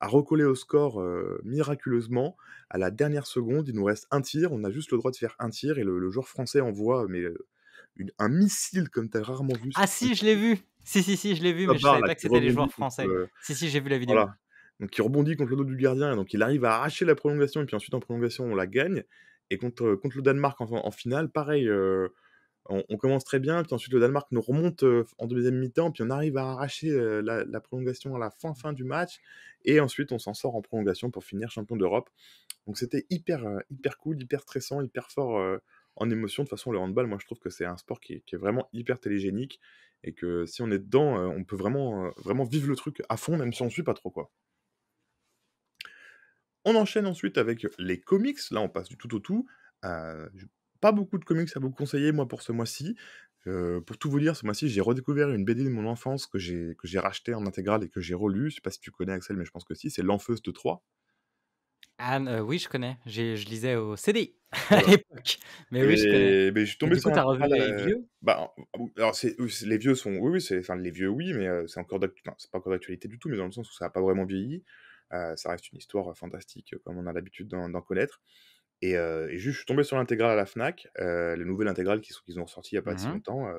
B: à recoller au score miraculeusement à la dernière seconde. Il nous reste un tir, on a juste le droit de faire un tir et le, joueur français envoie mais un missile comme tu as rarement vu. Ah si,
A: je l'ai vu. Si, si, si, je l'ai vu, mais je savais pas que c'était les joueurs français. Si, si, j'ai vu la vidéo
B: donc il rebondit contre le dos du gardien, et donc il arrive à arracher la prolongation, et puis ensuite en prolongation, on la gagne. Et contre, euh, contre le Danemark en, finale, pareil, euh, on, commence très bien, puis ensuite le Danemark nous remonte euh, en deuxième mi-temps, puis on arrive à arracher la, prolongation à la fin, fin du match, et ensuite on s'en sort en prolongation pour finir champion d'Europe. Donc c'était hyper, hyper cool, hyper stressant, hyper fort en émotion. De toute façon, le handball, moi je trouve que c'est un sport qui est, vraiment hyper télégénique, et que si on est dedans, on peut vraiment, vraiment vivre le truc à fond, même si on ne suit pas trop quoi. On enchaîne ensuite avec les comics. Là, on passe du tout au tout. Euh, pas beaucoup de comics à vous conseiller, moi, pour ce mois-ci. Euh, pour tout vous dire, ce mois-ci, j'ai redécouvert une BD de mon enfance que j'ai, que j'ai rachetée en intégrale et que j'ai relue. Je sais pas si tu connais, Axel, mais je pense que si. C'est L'Enfeuse de 3.
A: Anne, euh, oui, je connais. je lisais au CD à l'époque. Mais oui, je connais. Mais je suis tombé sur coup, revu les vieux
B: bah, alors les vieux sont. Oui, oui, c'est, enfin, les vieux, oui, mais c'est encore c'est pas encore d'actualité du tout, mais dans le sens où ça n'a pas vraiment vieilli. Euh, ça reste une histoire euh, fantastique, euh, comme on a l'habitude d'en connaître. Et, juste, je suis tombé sur l'intégrale à la Fnac, les nouvelles intégrales qu'ils sont ont sorti il n'y a pas si mmh longtemps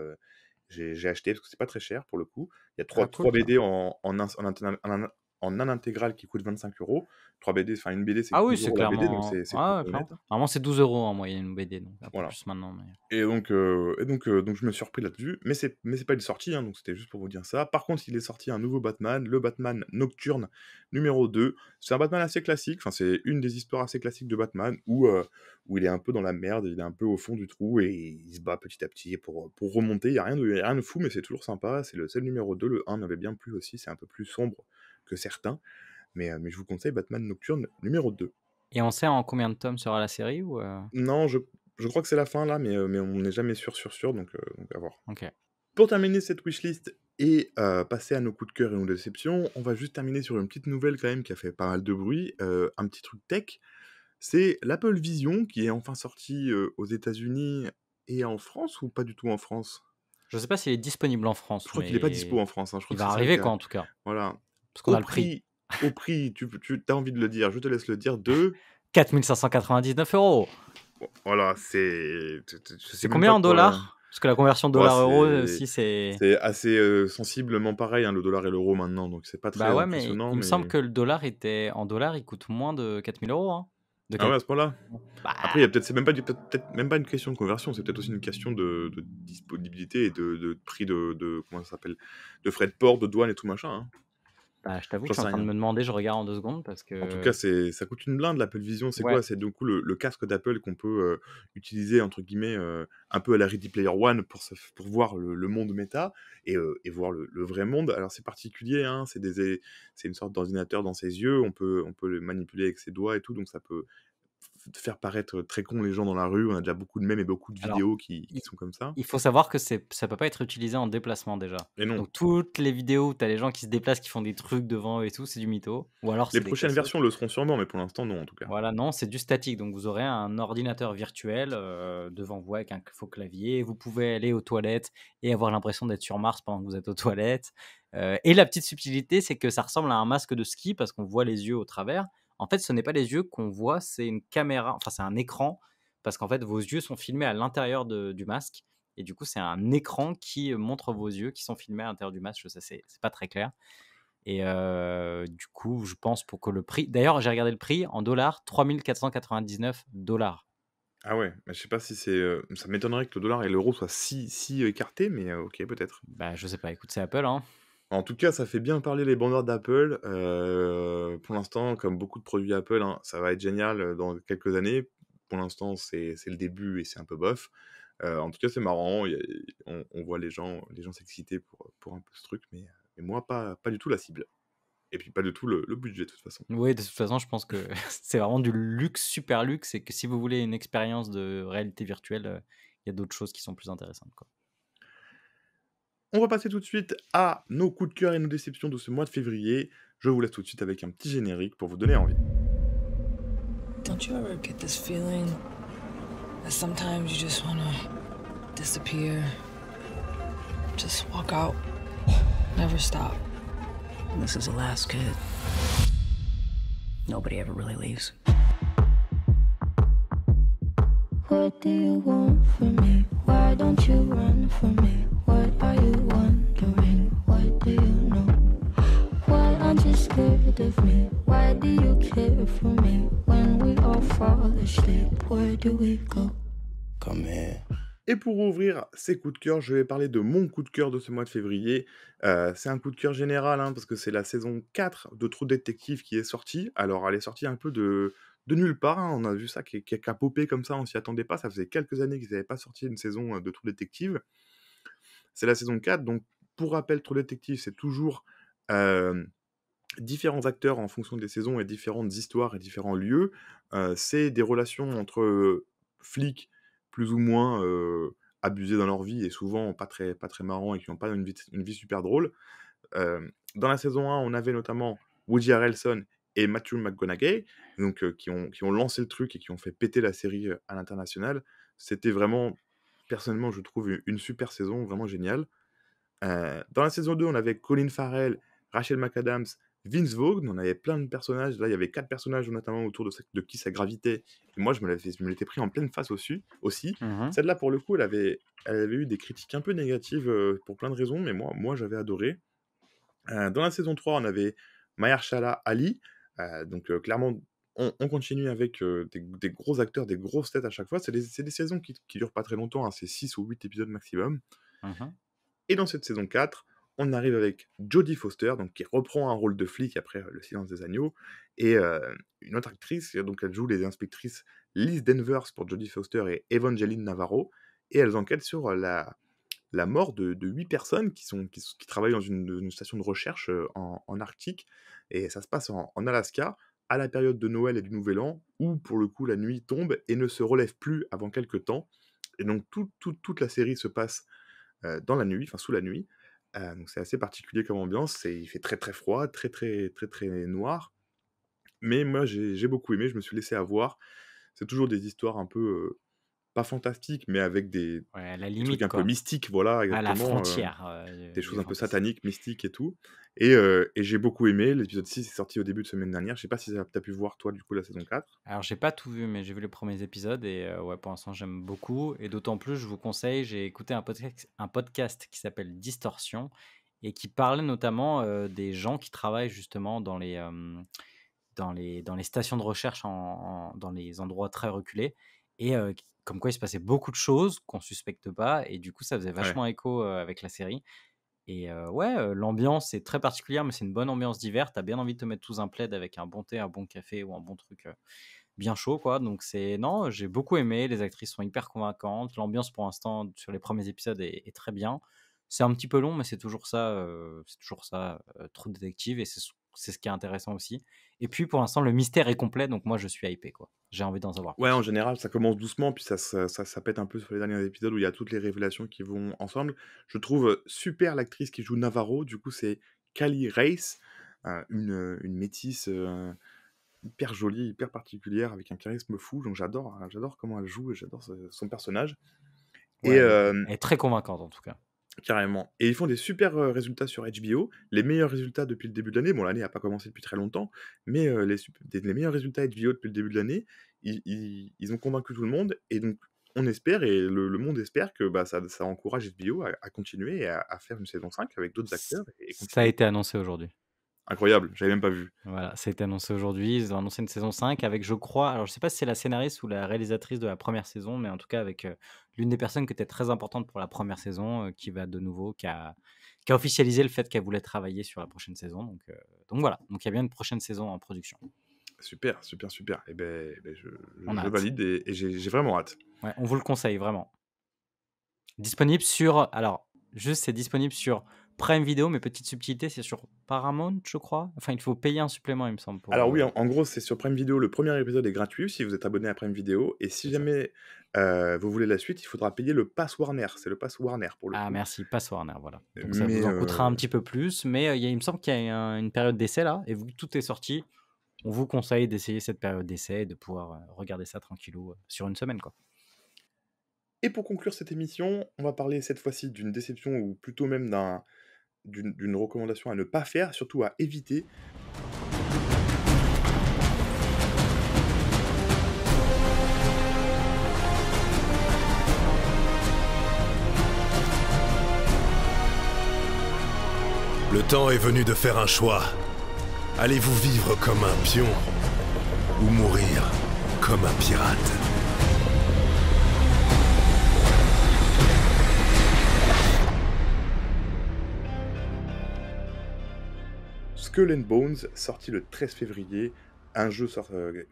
B: j'ai acheté parce que c'est pas très cher pour le coup. Il y a trois, trois BD hein. en, en, en un intégral qui coûte 25 euros. 3 BD, enfin une BD, c'est ah oui, c'est clairement. clairement, Normalement, c'est 12 euros en moyenne une BD, donc voilà. maintenant. Et donc, euh, et donc, euh, donc, je me suis surpris là-dessus, mais c'est, mais c'est pas une sortie, hein, donc c'était juste pour vous dire ça. Par contre, il est sorti un nouveau Batman, le Batman Nocturne numéro 2. C'est un Batman assez classique, enfin c'est une des histoires assez classiques de Batman où euh, où il est un peu dans la merde, il est un peu au fond du trou et il se bat petit à petit pour, pour remonter. Il n'y a, rien de, rien de fou, mais c'est toujours sympa. C'est le, numéro 2, le 1 n'avait bien plus aussi, c'est un peu plus sombre que certains. Mais, euh, mais je vous conseille Batman Nocturne numéro 2.
A: Et on sait en combien de tomes sera la série ou euh? Non, je, crois que c'est la
B: fin là, mais, euh, mais on n'est jamais sûr, sûr, sûr, donc, à voir. Ok. Pour terminer cette wish list et passer à nos coups de cœur et nos déceptions, on va juste terminer sur une petite nouvelle quand même qui a fait pas mal de bruit, un petit truc tech. C'est l'Apple Vision qui est enfin sorti aux États-Unis
A: et en France ou pas du tout en France Je ne sais pas s'il est disponible en France. Je crois qu'il n'est pas dispo en France. Hein, je il va arriver quoi en tout cas.
B: Voilà. Parce qu'on a prix, le prix. Au prix, tu, tu as envie de le dire,
A: je te laisse le dire, de. 4599 euros.
B: Voilà, c'est.
A: C'est combien en euh, dollars parce que la conversion dollar-euro aussi, c'est.
B: C'est assez euh, sensiblement pareil, hein, le dollar et l'euro maintenant, donc c'est pas bah très bah ouais, mais Il me semble
A: que le dollar était. En dollars, il coûte moins de 4000 euros. Hein, de Ah ouais, à ce point-là
B: bah Après, c'est même pas, peut même pas une question de conversion, c'est peut-être aussi une question de, disponibilité et de, prix de, de comment ça s'appelle, de frais de port, de douane et tout machin.
A: Hein. Bah, je t'avoue que je suis en train de me demander, je regarde en deux secondes parce que. En tout cas,
B: c'est ça coûte une blinde l'Apple Vision. C'est quoi C'est du coup le, casque d'Apple qu'on peut euh, utiliser entre guillemets euh, un peu à la Ready Player One pour, pour voir le, monde méta et, euh, et voir le, vrai monde. Alors c'est particulier, hein, c'est une sorte d'ordinateur dans ses yeux. On peut on peut le manipuler
A: avec ses doigts et tout, donc ça peut
B: de faire paraître très con les gens dans la rue. On a déjà beaucoup de mèmes et beaucoup de vidéos qui,
A: sont comme ça. Il faut savoir que c'est, ça peut pas être utilisé en déplacement déjà. Et non. Donc toutes les vidéos où tu as les gens qui se déplacent, qui font des trucs devant eux et tout, c'est du mytho. Ou alors les prochaines versions le seront sûrement, mais pour l'instant non en tout cas. Voilà, non, c'est du statique. Donc vous aurez un ordinateur virtuel euh, devant vous avec un faux clavier. Vous pouvez aller aux toilettes et avoir l'impression d'être sur Mars pendant que vous êtes aux toilettes. Euh, et la petite subtilité, c'est que ça ressemble à un masque de ski parce qu'on voit les yeux au travers. En fait, ce n'est pas les yeux qu'on voit, c'est une caméra, enfin c'est un écran, parce qu'en fait vos yeux sont filmés à l'intérieur du masque, et du coup c'est un écran qui euh, montre vos yeux qui sont filmés à l'intérieur du masque. Je sais, c'est pas très clair. Et du coup, je pense pour que le prix. D'ailleurs, j'ai regardé le prix en dollars, 3499 dollars.
B: Ah ouais, je sais pas si c'est. ça m'étonnerait que le dollar et l'euro soient si, si écartés, mais ok, peut-être. Bah, je sais pas, écoute, c'est Apple, hein. En tout cas, ça fait bien parler les bandeurs d'Apple. pour l'instant, comme beaucoup de produits Apple, hein, ça va être génial dans quelques années. Pour l'instant, c'est le début et c'est un peu bof. en tout cas, c'est marrant. on, voit les gens les gens s'exciter pour, pour un peu ce truc, mais, moi, pas, pas du tout la cible. Et puis, pas du tout le, budget, de toute façon. Oui, de toute
A: façon, je pense que c'est vraiment du luxe, super luxe. Et que si vous voulez une expérience de réalité virtuelle, il y a d'autres choses qui sont plus intéressantes. Quoi. On va passer tout de
B: suite à nos coups de cœur et nos déceptions de ce mois de février. Je vous laisse tout de suite avec un petit générique pour vous donner envie. Don't you ever get this feeling that sometimes you just want to disappear, just walk out,
A: never stop? And this is the last kid. Nobody ever really leaves. What do you want for me? Why don't you run for me? Et
B: pour ouvrir ces coups de cœur, je vais parler de mon coup de cœur de ce mois de février. Euh, c'est un coup de cœur général, hein, parce que c'est la saison 4 de Trou détective qui est sortie. Alors, elle est sortie un peu de, de nulle part. Hein. On a vu ça qui, a popé comme ça, on s'y attendait pas. Ça faisait quelques années qu'ils n'avaient pas sorti une saison euh, de trou détective. C'est la saison 4. Donc, pour rappel, Trou détective, c'est toujours euh, différents acteurs en fonction des saisons et différentes histoires et différents lieux, c'est des relations entre flics plus ou moins abusés dans leur vie et souvent pas très, pas très marrants et qui n'ont pas une vie, super drôle. dans la saison 1, on avait notamment Woody Harrelson et Matthew McGonaghy, donc, qui, ont, qui ont lancé le truc et qui ont fait péter la série à l'international. C'était vraiment, personnellement, je trouve une super saison, vraiment géniale. dans la saison 2, on avait Colin Farrell, Rachel McAdams Vince Vaughn, on avait plein de personnages. Là, il y avait quatre personnages, notamment autour de, qui sa gravité. moi, je me l'étais pris en pleine face aussi. aussi. Mmh Celle-là, pour le coup, elle avait, elle avait eu des critiques un peu négatives euh, pour plein de raisons, mais moi, moi j'avais adoré. Euh, dans la saison 3, on avait Shala, Ali. Euh, donc, clairement, on, continue avec des, gros acteurs, des grosses têtes à chaque fois. C'est des, saisons qui, ne durent pas très longtemps, hein. c'est 6 ou 8 épisodes maximum. Mmh Et dans cette saison 4, on arrive avec Jodie Foster, donc qui reprend un rôle de flic après euh, Le Silence des Agneaux, et euh, une autre actrice, donc elle joue les inspectrices Liz Denvers pour Jodie Foster et Evangeline Navarro, et elles enquêtent sur euh, la, la mort de, huit personnes qui, sont, qui, travaillent dans une, station de recherche en, Arctique, et ça se passe en, Alaska, à la période de Noël et du Nouvel An, où pour le coup la nuit tombe et ne se relève plus avant quelques temps. Et donc toute la série se passe dans la nuit, enfin sous la nuit, ah, donc c'est assez particulier comme ambiance. Il fait très très froid, très très très très noir. Mais moi j'ai beaucoup aimé, je me suis laissé avoir. C'est toujours des histoires un peu pas fantastiques, mais avec des, ouais, trucs un peu mystiques, voilà. Exactement, à la frontière. des choses un peu sataniques, mystiques et tout. Et, j'ai beaucoup aimé. L'épisode 6 est sorti au début de semaine dernière. Je sais pas si tu as pu voir,
A: toi, du coup, la saison 4. Alors, j'ai pas tout vu, mais j'ai vu les premiers épisodes. Et ouais, pour l'instant, j'aime beaucoup. Et d'autant plus, je vous conseille, j'ai écouté un podcast, qui s'appelle Distorsion et qui parlait notamment des gens qui travaillent justement dans les, dans les, dans les stations de recherche, en, dans les endroits très reculés. Et comme quoi il se passait beaucoup de choses qu'on suspecte pas. Et du coup, ça faisait vachement écho avec la série. Et ouais, l'ambiance est très particulière, mais c'est une bonne ambiance d'hiver. T'as bien envie de te mettre sous un plaid avec un bon thé, un bon café ou un bon truc bien chaud, quoi. Donc c'est non, j'ai beaucoup aimé. Les actrices sont hyper convaincantes. L'ambiance pour l'instant sur les premiers épisodes est, très bien. C'est un petit peu long, mais c'est toujours ça, c'est toujours ça, trop détective, et c'est ce qui est intéressant aussi. Et puis pour l'instant, le mystère est complet, donc moi je suis hypé, quoi. J'ai envie d'en savoir. Ouais, en
B: général, ça commence doucement, puis ça, ça, pète un peu sur les derniers épisodes où il y a toutes les révélations qui vont ensemble. Je trouve euh, super l'actrice qui joue Navarro, du coup c'est Kali Race, euh, une, euh, une, métisse hyper jolie, hyper particulière, avec un charisme fou, donc j'adore, hein, j'adore comment elle joue et j'adore son personnage. et, elle est très convaincante en tout cas. Carrément. Et ils font des super résultats sur HBO, les meilleurs résultats depuis le début de l'année. Bon, l'année n'a pas commencé depuis très longtemps, mais les, meilleurs résultats HBO depuis le début de l'année, ils, ont convaincu tout le monde. Et donc, on espère, et le, monde espère que bah, ça, encourage HBO à, continuer et à, faire une saison 5 avec d'autres acteurs.
A: ça a été annoncé aujourd'hui. Incroyable, j'avais même pas vu. Voilà, ça a été annoncé aujourd'hui. Ils ont annoncé une saison 5 avec, je crois, alors je sais pas si c'est la scénariste ou la réalisatrice de la première saison, mais en tout cas avec euh, l'une des personnes qui était très importante pour la première saison, euh, qui va de nouveau, qui a, officialisé le fait qu'elle voulait travailler sur la prochaine saison. Donc, euh, donc voilà, donc il y a bien une prochaine saison en production. Super, super, super. Et eh, ben, eh ben, je, je, valide et, j'ai vraiment hâte. on vous le conseille vraiment. Disponible sur, alors, juste c'est disponible sur Prime Video, mais petite subtilité, c'est sur Paramount, je crois. Enfin, il faut payer un supplément, il me semble. Alors
B: oui, euh, en, gros, c'est sur Prime Video. Le premier épisode est gratuit si vous êtes abonné à Prime Video. Et si jamais euh, vous voulez la suite, il faudra payer le Pass Warner. C'est le Pass Warner pour le Ah merci, Pass Warner, voilà. Donc ça vous en coûtera
A: un euh, petit peu plus, mais il me semble qu'il y a une période d'essai là, et vous, tout est sorti, on vous conseille d'essayer cette période d'essai et de pouvoir regarder ça tranquillou sur une semaine, quoi.
B: Et pour conclure cette émission, on va parler cette fois-ci d'une déception ou plutôt même d'un d'une recommandation à ne pas faire, surtout à éviter. Le temps est venu de faire un choix. Allez-vous vivre comme un pion ou mourir comme un pirate Skull Bones, sorti le 13 février, un jeu euh,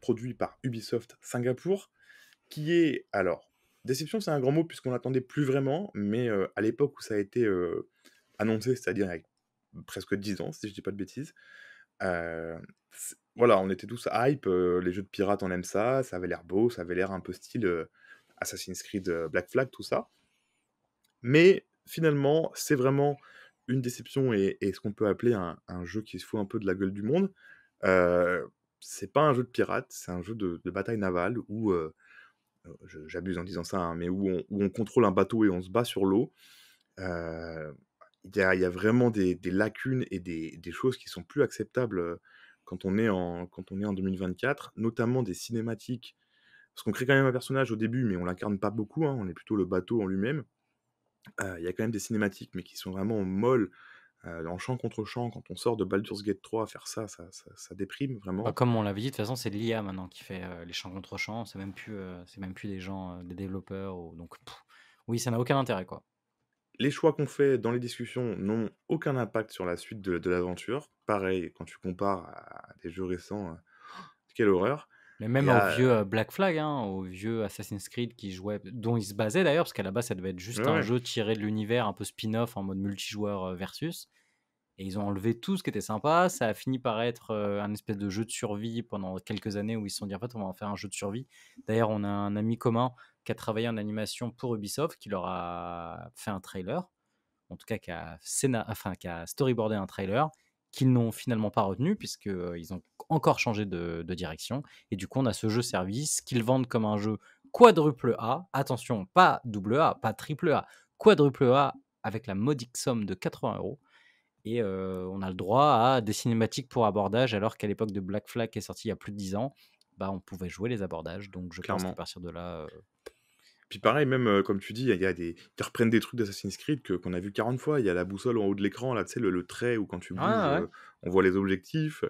B: produit par Ubisoft Singapour, qui est alors déception, c'est un grand mot puisqu'on l'attendait plus vraiment, mais euh, à l'époque où ça a été euh, annoncé, c'est-à-dire avec presque 10 ans, si je ne dis pas de bêtises, voilà, on était tous hype, les jeux de pirates, on aime ça, ça avait l'air beau, ça avait l'air un peu style Assassin's Creed, Black Flag, tout ça. Mais finalement, c'est vraiment une déception et, ce qu'on peut appeler un, jeu qui se fout un peu de la gueule du monde. Euh, c'est pas un jeu de pirate, c'est un jeu de, bataille navale où, euh, euh, j'abuse en disant ça, hein, mais où on, contrôle un bateau et on se bat sur l'eau. Euh, il y, a vraiment des, lacunes et des, choses qui sont plus acceptables quand on est en, 2024, notamment des cinématiques. Parce qu'on crée quand même un personnage au début, mais on l'incarne pas beaucoup, hein, on est plutôt le bateau en lui-même. Il y a quand même des cinématiques, mais qui sont vraiment molles. en champ contre champ, quand on sort de Baldur's Gate 3, faire ça, ça, ça, déprime vraiment. Bah, comme
A: on l'avait dit, de toute façon, c'est l'IA maintenant qui fait les champs contre champs. C'est même plus, c'est même plus des gens, des développeurs. donc, oui, ça n'a aucun intérêt, quoi.
B: Les choix qu'on fait dans les discussions n'ont aucun impact sur la suite de l'aventure. Pareil, quand tu compares à des jeux récents, quelle horreur même au vieux euh,
A: Black Flag, hein, au vieux Assassin's Creed qui jouait, dont ils se basaient d'ailleurs, parce qu'à la base ça devait être juste un jeu tiré de l'univers, un peu spin-off en mode multijoueur euh, versus. Et ils ont enlevé tout ce qui était sympa. Ça a fini par être euh, un espèce de jeu de survie pendant quelques années où ils se sont dit en fait on va en faire un jeu de survie. D'ailleurs on a un ami commun qui a travaillé en animation pour Ubisoft qui leur a fait un trailer, en tout cas qui a, qui a storyboardé un trailer qu'ils n'ont finalement pas retenu, puisqu'ils euh, ont encore changé de, direction. Et du coup, on a ce jeu service qu'ils vendent comme un jeu quadruple A. Attention, pas double A, pas triple A, quadruple A avec la modique somme de 80 euros. Et euh, on a le droit à des cinématiques pour abordage, alors qu'à l'époque de Black Flag qui est sorti il y a plus de 10 ans, bah, on pouvait jouer les abordages. Donc je pense qu'à partir de là. Euh, puis pareil,
B: même comme tu dis, il y a des... ils reprennent des trucs d'Assassin's Creed que, qu'on a vu 40 fois. Il y a la boussole en haut de l'écran, là, tu sais, le, trait où quand tu ah, bouges, on voit les objectifs.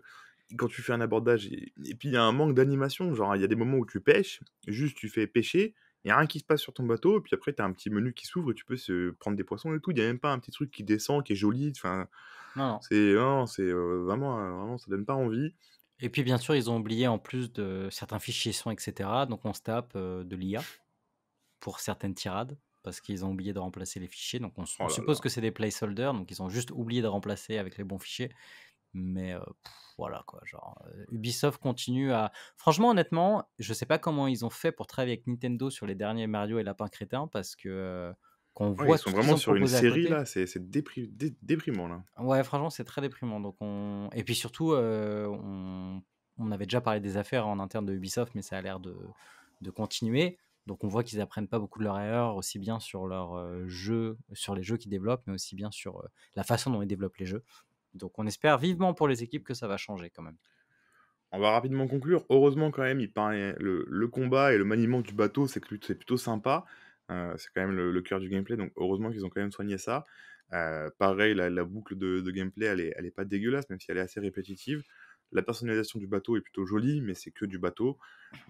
B: Quand tu fais un abordage, et, puis il y a un manque d'animation. Genre, il y a des moments où tu pêches, juste tu fais pêcher, il n'y a rien qui se passe sur ton bateau, et puis après, tu as un petit menu qui s'ouvre et tu peux se prendre des poissons et tout. Il n'y a même pas un petit truc qui descend, qui est joli. Enfin, Non, non. c'est non, c'est vraiment, hein, vraiment, ça donne pas envie.
A: Et puis, bien sûr, ils ont oublié en plus de certains fichiers sons, etc. Donc, on se tape de l'IA pour certaines tirades parce qu'ils ont oublié de remplacer les fichiers. Donc on, oh suppose que c'est des placeholders, donc ils ont juste oublié de remplacer avec les bons fichiers. Mais euh, voilà quoi, genre euh, Ubisoft continue à. Franchement, honnêtement, je sais pas comment ils ont fait pour travailler avec Nintendo sur les derniers Mario et Lapin Crétin parce que. Euh, qu'on voit ils sont vraiment sur une série là,
B: c'est déprimant là.
A: Ouais, franchement, c'est très déprimant. Donc on... Et puis surtout, on... on avait déjà parlé des affaires en interne de Ubisoft, mais ça a l'air de, de continuer. Donc on voit qu'ils apprennent pas beaucoup de leur erreur aussi bien sur leur jeu, sur les jeux qu'ils développent, mais aussi bien sur la façon dont ils développent les jeux. Donc on espère vivement pour les équipes que ça va changer quand même. On va rapidement
B: conclure. Heureusement quand même, il le, combat et le maniement du bateau, c'est plutôt sympa. c'est quand même le, cœur du gameplay, donc heureusement qu'ils ont quand même soigné ça. pareil, la, boucle de, gameplay, elle est, elle est pas dégueulasse, même si elle est assez répétitive. La personnalisation du bateau est plutôt jolie, mais c'est que du bateau.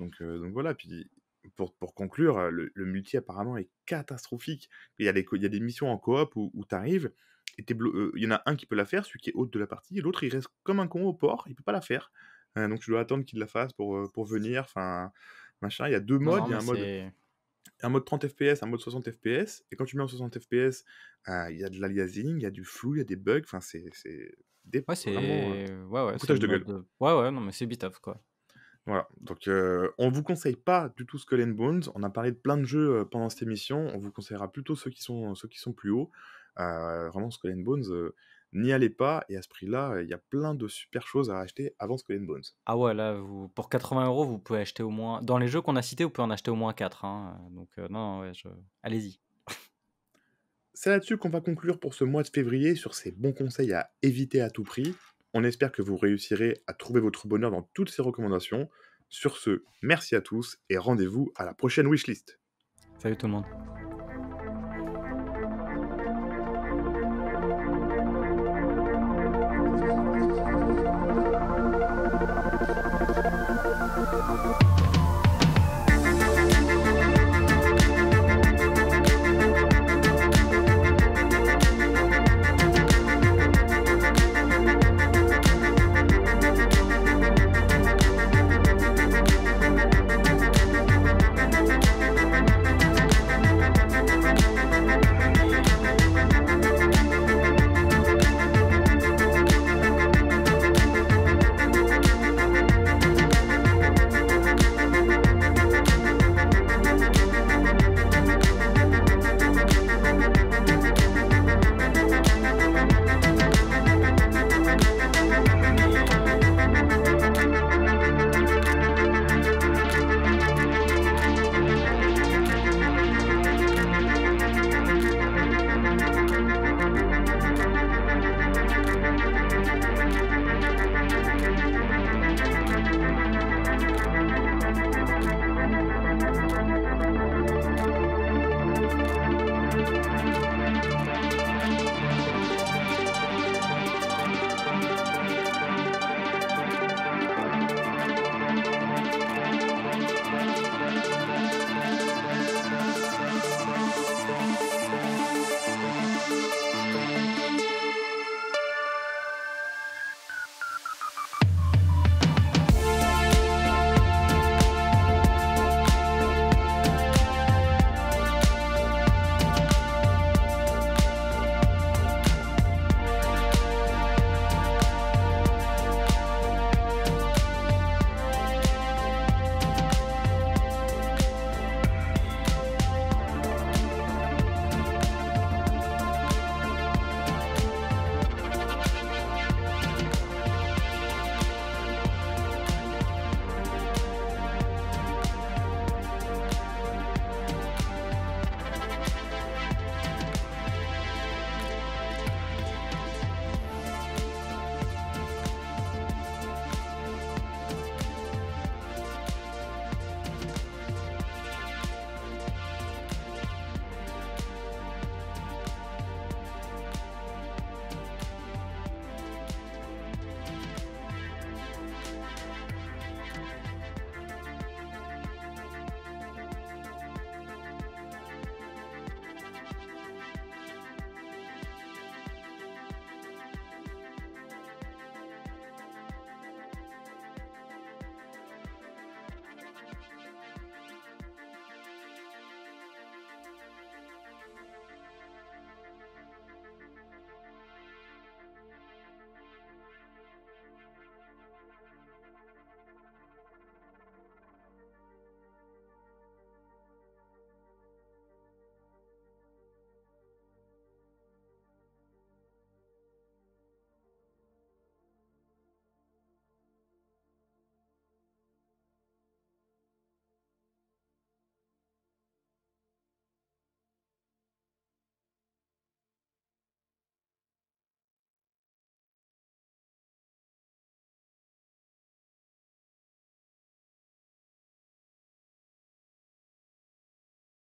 B: Donc, donc voilà, puis pour, pour conclure, le, multi apparemment est catastrophique. Il y a des, il y a des missions en coop où, où tu arrives, et il y en a un qui peut la faire, celui qui est haute de la partie, et l'autre il reste comme un con au port, il peut pas la faire. Hein, donc tu dois attendre qu'il la fasse pour, pour venir, enfin machin. Il y a deux modes, il y a un mode, un mode 30 fps, un mode 60 fps, et quand tu mets en 60 fps, ah, il y a de l'aliasing, il y a du flou, il y a des bugs, enfin
A: c'est des ouais, c'est ouais, ouais, de gueule. Ouais, ouais, non, mais c'est bitaf quoi.
B: Voilà, donc on ne vous conseille pas du tout Skull and Bones. On a parlé de plein de jeux pendant cette émission. On vous conseillera plutôt ceux qui sont, ceux qui sont plus hauts. vraiment, Skull and Bones, n'y allez pas. Et à ce prix-là, il y a plein de super choses à acheter avant Skull and Bones.
A: Ah ouais, là, pour 80 euros, vous pouvez acheter au moins. Dans les jeux qu'on a cités, vous pouvez en acheter au moins 4. Hein. Donc, non, allez-y.
B: C'est là-dessus qu'on va conclure pour ce mois de février sur ces bons conseils à éviter à tout prix. On espère que vous réussirez à trouver votre bonheur dans toutes ces recommandations. Sur ce, merci à tous et rendez-vous à la prochaine wishlist. Salut tout le monde.